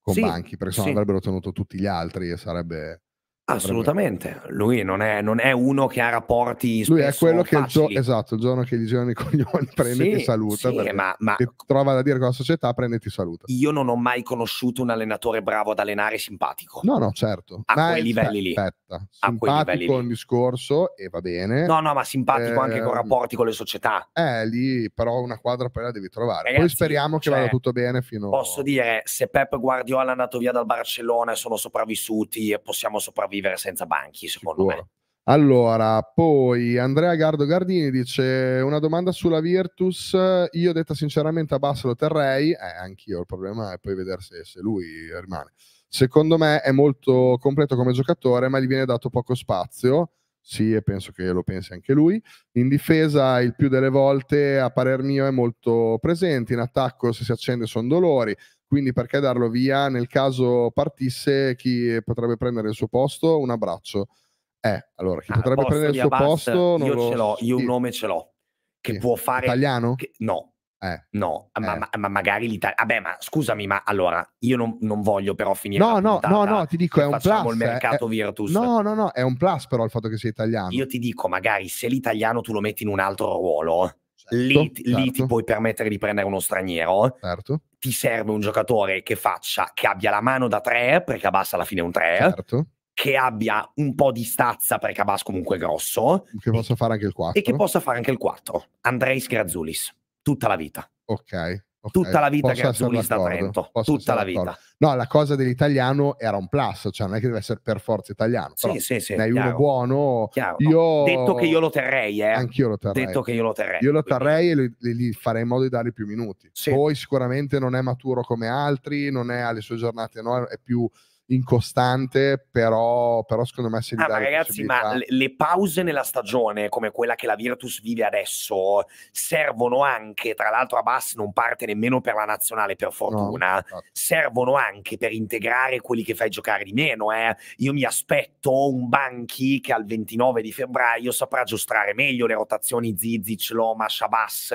con sì, Banchi, perché se no sì. avrebbero tenuto tutti gli altri e sarebbe... Assolutamente, lui non è, non è, uno che ha rapporti Lui è quello che il, gio- esatto, il giorno che gli girano i coglioni prende e ti saluta, sì, ma, ma trova da dire con la società prende e ti saluta. Io non ho mai conosciuto un allenatore bravo ad allenare simpatico. No, no, certo. A ma quei livelli lì. Aspetta, simpatico è un discorso e va bene. No, no, ma simpatico eh, anche con ehm, rapporti con le società. Eh, lì però una quadra poi la devi trovare. Ragazzi, poi speriamo che cioè, vada tutto bene fino... Posso dire, se Pep Guardiola è andato via dal Barcellona e sono sopravvissuti e possiamo sopravvivere vivere senza banchi, secondo Sicuro. me. Allora, poi Andrea Gardo Gardini dice una domanda sulla Virtus. Io detta sinceramente a Basso lo terrei, eh, anch'io il problema è poi vedere se, se, lui rimane. Secondo me è molto completo come giocatore, ma gli viene dato poco spazio. Sì, e penso che lo pensi anche lui. In difesa, il più delle volte, a parer mio, è molto presente. In attacco, se si accende, sono dolori quindi perché darlo via nel caso partisse chi potrebbe prendere il suo posto? Un abbraccio. Eh, allora, chi ah, potrebbe prendere il suo Abbas, posto? Io lo... ce l'ho, io un nome ce l'ho. Che sì. può fare... Italiano? Che... No. Eh. No, eh. Ma, ma, ma, magari l'Italia... Ah, Vabbè, ma scusami, ma allora, io non, non voglio però finire... No, no, no, no, ti dico, è un plus. il eh. mercato è... Eh, virtus. No, no, no, è un plus però il fatto che sia italiano. Io ti dico, magari se l'italiano tu lo metti in un altro ruolo lì, certo. lì ti certo. puoi permettere di prendere uno straniero. Eh. Certo. Ti serve un giocatore che faccia, che abbia la mano da tre, perché Abbas alla fine è un tre. Certo che abbia un po' di stazza perché Cabas comunque è grosso. Che possa fare anche il 4. E che possa fare anche il 4. Andrei Sgrazzulis, tutta la vita. Ok. Okay, tutta la vita che Azzurista Trento, posso tutta la vita. No, la cosa dell'italiano era un plus, cioè non è che deve essere per forza italiano. sì, sì, sì, ne hai chiaro, uno buono. Chiaro, io... Detto che io lo terrei, eh. Anch'io lo terrei. Detto che io lo terrei. Io lo terrei quindi. e li, farei in modo di dargli più minuti. Sì. Poi sicuramente non è maturo come altri, non è alle sue giornate, no? è più incostante, però, però secondo me si gli ah, ma ragazzi, ma le, le, pause nella stagione come quella che la Virtus vive adesso servono anche, tra l'altro Abbas non parte nemmeno per la nazionale per fortuna, no, no. servono anche per integrare quelli che fai giocare di meno. Eh. Io mi aspetto un Banchi che al 29 di febbraio saprà giostrare meglio le rotazioni Zizic, Loma, Shabas,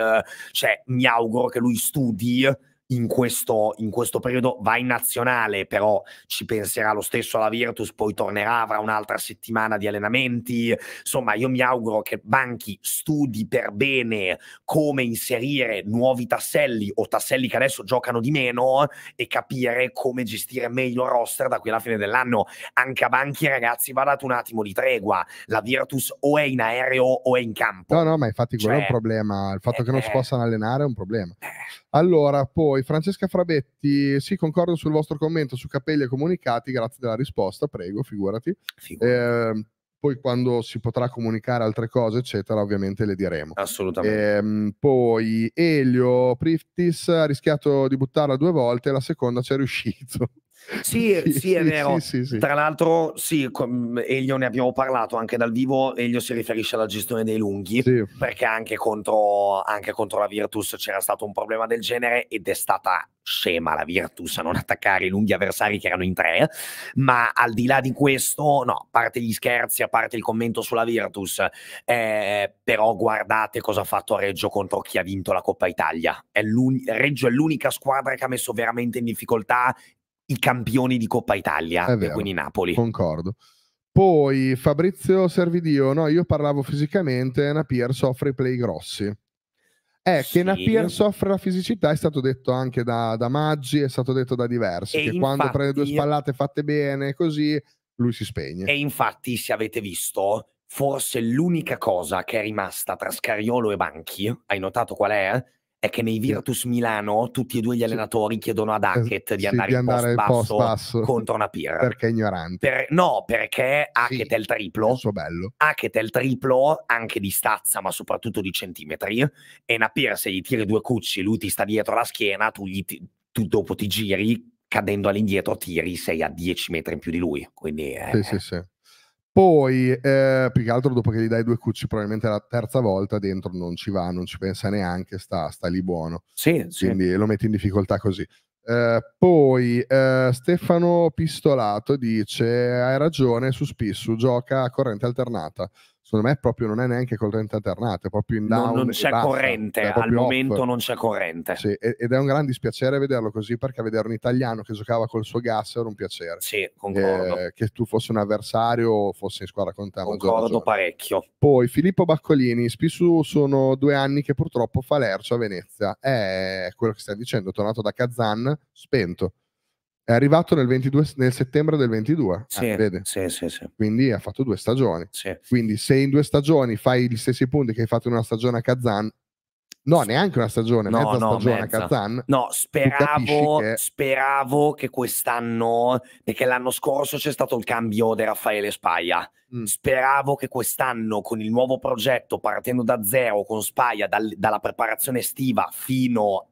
cioè mi auguro che lui studi in questo, in questo periodo va in nazionale, però ci penserà lo stesso alla Virtus, poi tornerà, avrà un'altra settimana di allenamenti. Insomma, io mi auguro che Banchi studi per bene come inserire nuovi tasselli o tasselli che adesso giocano di meno e capire come gestire meglio il roster da qui alla fine dell'anno. Anche a Banchi, ragazzi, va dato un attimo di tregua. La Virtus o è in aereo o è in campo. No, no, ma infatti cioè, quello è un cioè, problema. Il fatto eh, che non si eh, eh. possano allenare è un problema. Eh allora, poi Francesca Frabetti, sì, concordo sul vostro commento su capelli e comunicati, grazie della risposta, prego, figurati. figurati. Eh, poi quando si potrà comunicare altre cose, eccetera, ovviamente le diremo. Assolutamente. Ehm, poi Elio Priftis ha rischiato di buttarla due volte, la seconda ci è riuscito. Sì, sì, è vero. Sì, sì, Tra l'altro, sì, Elio ne abbiamo parlato anche dal vivo. Elio si riferisce alla gestione dei lunghi, perché anche contro, anche contro, la Virtus c'era stato un problema del genere ed è stata scema la Virtus a non attaccare i lunghi avversari che erano in tre. Ma al di là di questo, no, a parte gli scherzi, a parte il commento sulla Virtus, eh, però guardate cosa ha fatto Reggio contro chi ha vinto la Coppa Italia. È Reggio è l'unica squadra che ha messo veramente in difficoltà i campioni di Coppa Italia, vero, quindi Napoli. Concordo. Poi Fabrizio Servidio, no, io parlavo fisicamente, Napier soffre i play grossi. È sì. che Napier soffre la fisicità, è stato detto anche da, da Maggi, è stato detto da diversi, e che infatti, quando prende due spallate fatte bene, così lui si spegne. E infatti, se avete visto, forse l'unica cosa che è rimasta tra Scariolo e Banchi, hai notato qual è? è che nei Virtus Milano tutti e due gli allenatori chiedono ad Hackett di andare, sì, di andare in post, basso, contro una Pirra. Perché è ignorante. Per, no, perché Hackett sì, è il triplo. È bello. Hackett è il triplo anche di stazza, ma soprattutto di centimetri. E Napir, se gli tiri due cucci, e lui ti sta dietro la schiena, tu, tu dopo ti giri, cadendo all'indietro tiri, sei a 10 metri in più di lui. Quindi è, sì, sì, sì. Poi, eh, più che altro, dopo che gli dai due cucci, probabilmente la terza volta dentro non ci va, non ci pensa neanche, sta, sta lì buono. Sì, Quindi sì. lo metti in difficoltà così. Eh, poi eh, Stefano Pistolato dice: Hai ragione su Spissu, gioca a corrente alternata secondo me proprio non è neanche corrente alternata, è proprio in down. Non, non c'è corrente, al momento off. non c'è corrente. Sì, ed è un gran dispiacere vederlo così perché vedere un italiano che giocava col suo gas era un piacere. Sì, concordo. Eh, che tu fossi un avversario o fossi in squadra con te. Concordo parecchio. Poi Filippo Baccolini, Spissu sono due anni che purtroppo fa l'ercio a Venezia. È eh, quello che stai dicendo, tornato da Kazan, spento è arrivato nel, 22, nel settembre del 22, eh, sì, eh, sì, sì, quindi ha fatto due stagioni. Sì. Quindi se in due stagioni fai gli stessi punti che hai fatto in una stagione a Kazan, no, neanche una stagione, no, mezza no, stagione mezza. a Kazan. No, speravo che... speravo che quest'anno, perché l'anno scorso c'è stato il cambio di Raffaele Spaglia Mm. Speravo che quest'anno con il nuovo progetto, partendo da zero con Spagna, dal, dalla preparazione estiva fino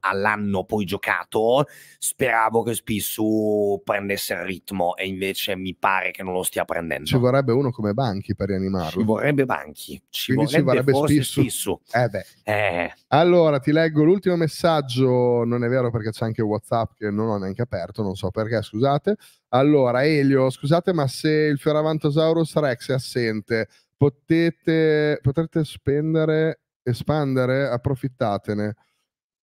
all'anno poi giocato, speravo che Spissu prendesse il ritmo e invece mi pare che non lo stia prendendo. Ci vorrebbe uno come Banchi per rianimarlo. Ci vorrebbe Banchi, ci vorrebbe, ci vorrebbe Spissu. Spissu. Eh beh. Eh. Allora ti leggo l'ultimo messaggio, non è vero perché c'è anche WhatsApp che non ho neanche aperto, non so perché, scusate. Allora, Elio, scusate, ma se il Fioravantosaurus Rex è assente, potete, potrete spendere, espandere, approfittatene.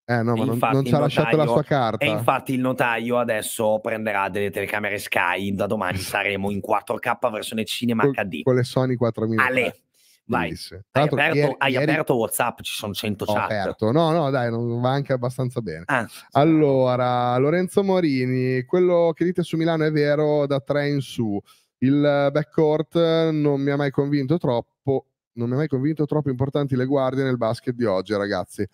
Eh no, ma non, non ci ha lasciato la sua carta. E infatti il notaio adesso prenderà delle telecamere Sky, da domani saremo in 4K versione cinema con, HD. Con le Sony 4000. Ale. Vai. Hai, aperto, ieri, hai ieri... aperto, WhatsApp, ci sono 100 Ho chat. Aperto. No, no, dai, non va anche abbastanza bene. Ah. Allora, Lorenzo Morini, quello che dite su Milano è vero da tre in su. Il backcourt non mi ha mai convinto troppo, non mi ha mai convinto troppo importanti le guardie nel basket di oggi, ragazzi.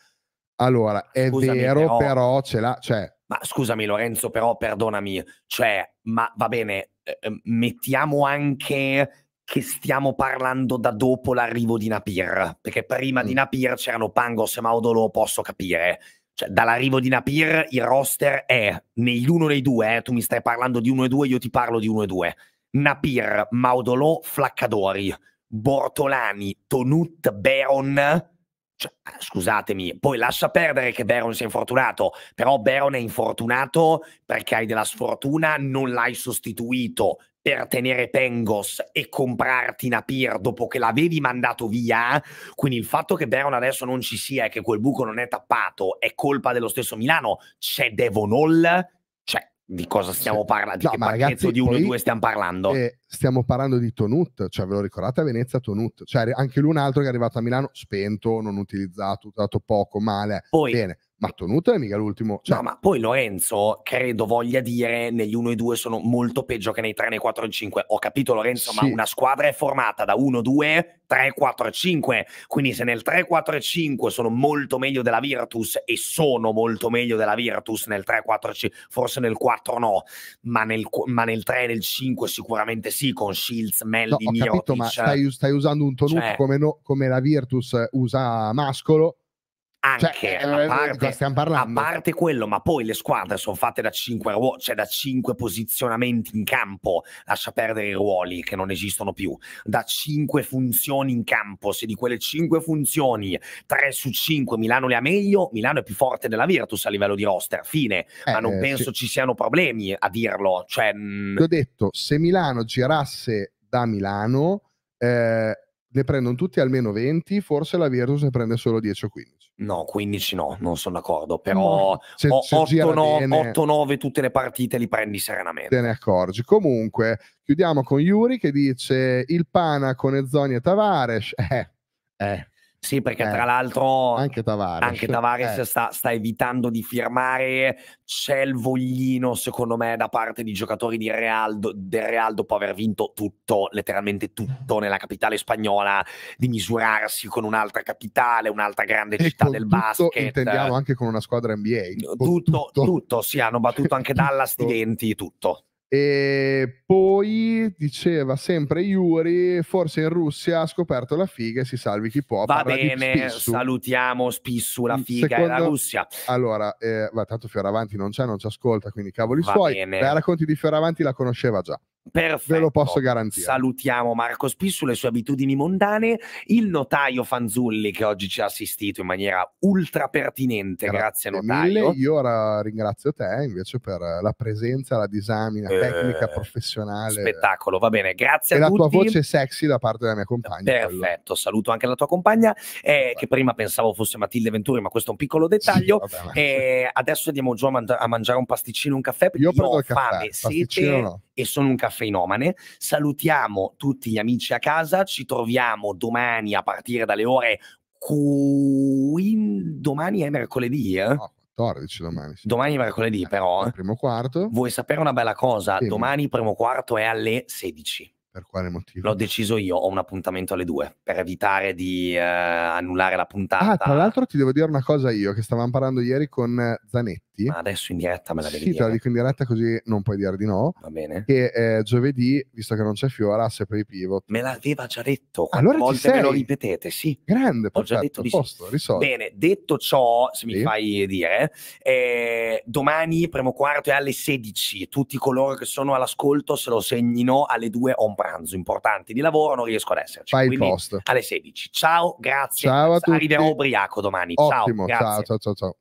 Allora, è Scusami, vero, però, però ce l'ha, cioè, ma scusami Lorenzo, però perdonami, cioè, ma va bene, eh, eh mettiamo anche che stiamo parlando da dopo l'arrivo di Napir, perché prima mm. di Napir c'erano Pangos e Maudolo, posso capire. Cioè, dall'arrivo di Napir il roster è nell'uno uno nei due, eh, tu mi stai parlando di uno e due, io ti parlo di uno e due. Napir, Maudolo, Flaccadori, Bortolani, Tonut, Beron. Cioè, ah, scusatemi, poi lascia perdere che Beron sia infortunato, però Beron è infortunato perché hai della sfortuna, non l'hai sostituito, per tenere Pengos e comprarti Napier dopo che l'avevi mandato via, quindi il fatto che Beron adesso non ci sia e che quel buco non è tappato è colpa dello stesso Milano, c'è Devon Hall, cioè di cosa stiamo parlando, di no, che ragazzi, di 1-2 stiamo parlando? Eh, stiamo parlando di Tonut, cioè ve lo ricordate a Venezia Tonut, cioè anche lui un altro che è arrivato a Milano spento, non utilizzato, usato poco, male, Poi, bene ma Tonuta è mica l'ultimo. Cioè... No, ma poi Lorenzo credo voglia dire negli 1 e 2 sono molto peggio che nei 3, nei 4 e 5. Ho capito Lorenzo, sì. ma una squadra è formata da 1, 2, 3, 4 e 5. Quindi se nel 3, 4 e 5 sono molto meglio della Virtus e sono molto meglio della Virtus nel 3, 4 e 5, forse nel 4 no, ma nel, ma nel 3 e nel 5 sicuramente sì, con Shields, Melli, no, ho capito, ma stai, stai usando un Tonuta cioè... come, no, come la Virtus usa Mascolo cioè, anche cioè, a, eh, parte, a, parte, quello, ma poi le squadre sono fatte da cinque ruoli, cioè da cinque posizionamenti in campo, lascia perdere i ruoli che non esistono più, da cinque funzioni in campo, se di quelle cinque funzioni tre su cinque Milano le ha meglio, Milano è più forte della Virtus a livello di roster, fine, eh, ma non eh, penso sì. ci siano problemi a dirlo. Cioè, mm. Ti ho detto, se Milano girasse da Milano... Eh, ne prendono tutti almeno 20, forse la Virtus ne prende solo 10 o 15. No, 15 no, non sono d'accordo, però no. 8-9 tutte le partite li prendi serenamente. Te ne accorgi. Comunque, chiudiamo con Yuri che dice il Pana con Ezzoni e Tavares. Eh, eh sì, perché eh, tra l'altro anche Tavares, anche Tavares eh. sta, sta, evitando di firmare, c'è il voglino secondo me da parte di giocatori di Real, del Real dopo aver vinto tutto, letteralmente tutto nella capitale spagnola, di misurarsi con un'altra capitale, un'altra grande e città del tutto, basket. Intendiamo anche con una squadra NBA. Tutto, tutto, tutto, sì, hanno battuto anche Dallas, di 20, tutto. E poi diceva sempre Yuri, forse in Russia ha scoperto la figa e si salvi chi può. Va Parla bene, spissu. salutiamo Spissu, la mm, figa Secondo, è la Russia. Allora, eh, va, tanto Fioravanti non c'è, non ci ascolta, quindi cavoli Va suoi. Bene. Dai racconti di Fioravanti la conosceva già. Perfetto. Ve lo posso garantire. Salutiamo Marco Spi sulle sue abitudini mondane, il notaio Fanzulli che oggi ci ha assistito in maniera ultra pertinente. Grazie, grazie notaio. Mille. Io ora ringrazio te invece per la presenza, la disamina eh, tecnica, professionale. Spettacolo, va bene. Grazie e a tutti. E la tua voce sexy da parte della mia compagna. Perfetto, quello. saluto anche la tua compagna eh, che prima pensavo fosse Matilde Venturi, ma questo è un piccolo dettaglio. Sì, vabbè, eh, adesso andiamo giù a, man a, mangiare un pasticcino, un caffè. Io, io prendo ho il caffè, fame, sete no. e sono un caffè Caffeinomane. Salutiamo tutti gli amici a casa, ci troviamo domani a partire dalle ore Quin... domani è mercoledì, eh? No, 14 domani. Sì. Domani è mercoledì, eh, però. Eh? Primo quarto. Vuoi sapere una bella cosa? Sì. Domani primo quarto è alle 16. Per quale motivo? L'ho deciso io, ho un appuntamento alle 2 per evitare di eh, annullare la puntata. Ah, tra l'altro ti devo dire una cosa io, che stavamo parlando ieri con eh, Zanetti. Uniti. Ma adesso in diretta me la vedi. Sì, te la dico in diretta così non puoi dire di no. Va bene. Che eh, giovedì, visto che non c'è Fiora, se per i pivot. Me l'aveva già detto. Allora volte me lo ripetete, sì. Grande, perfetto, Ho già detto di posto, sì. risolto. Bene, detto ciò, se sì. mi fai dire, eh, domani primo quarto è alle 16. Tutti coloro che sono all'ascolto se lo segnino alle 2 ho un pranzo importante di lavoro, non riesco ad esserci. Fai il post. Alle 16. Ciao, grazie. Ciao a tutti. Arriverò ubriaco domani. Ottimo, ciao, ciao, ciao, ciao. ciao.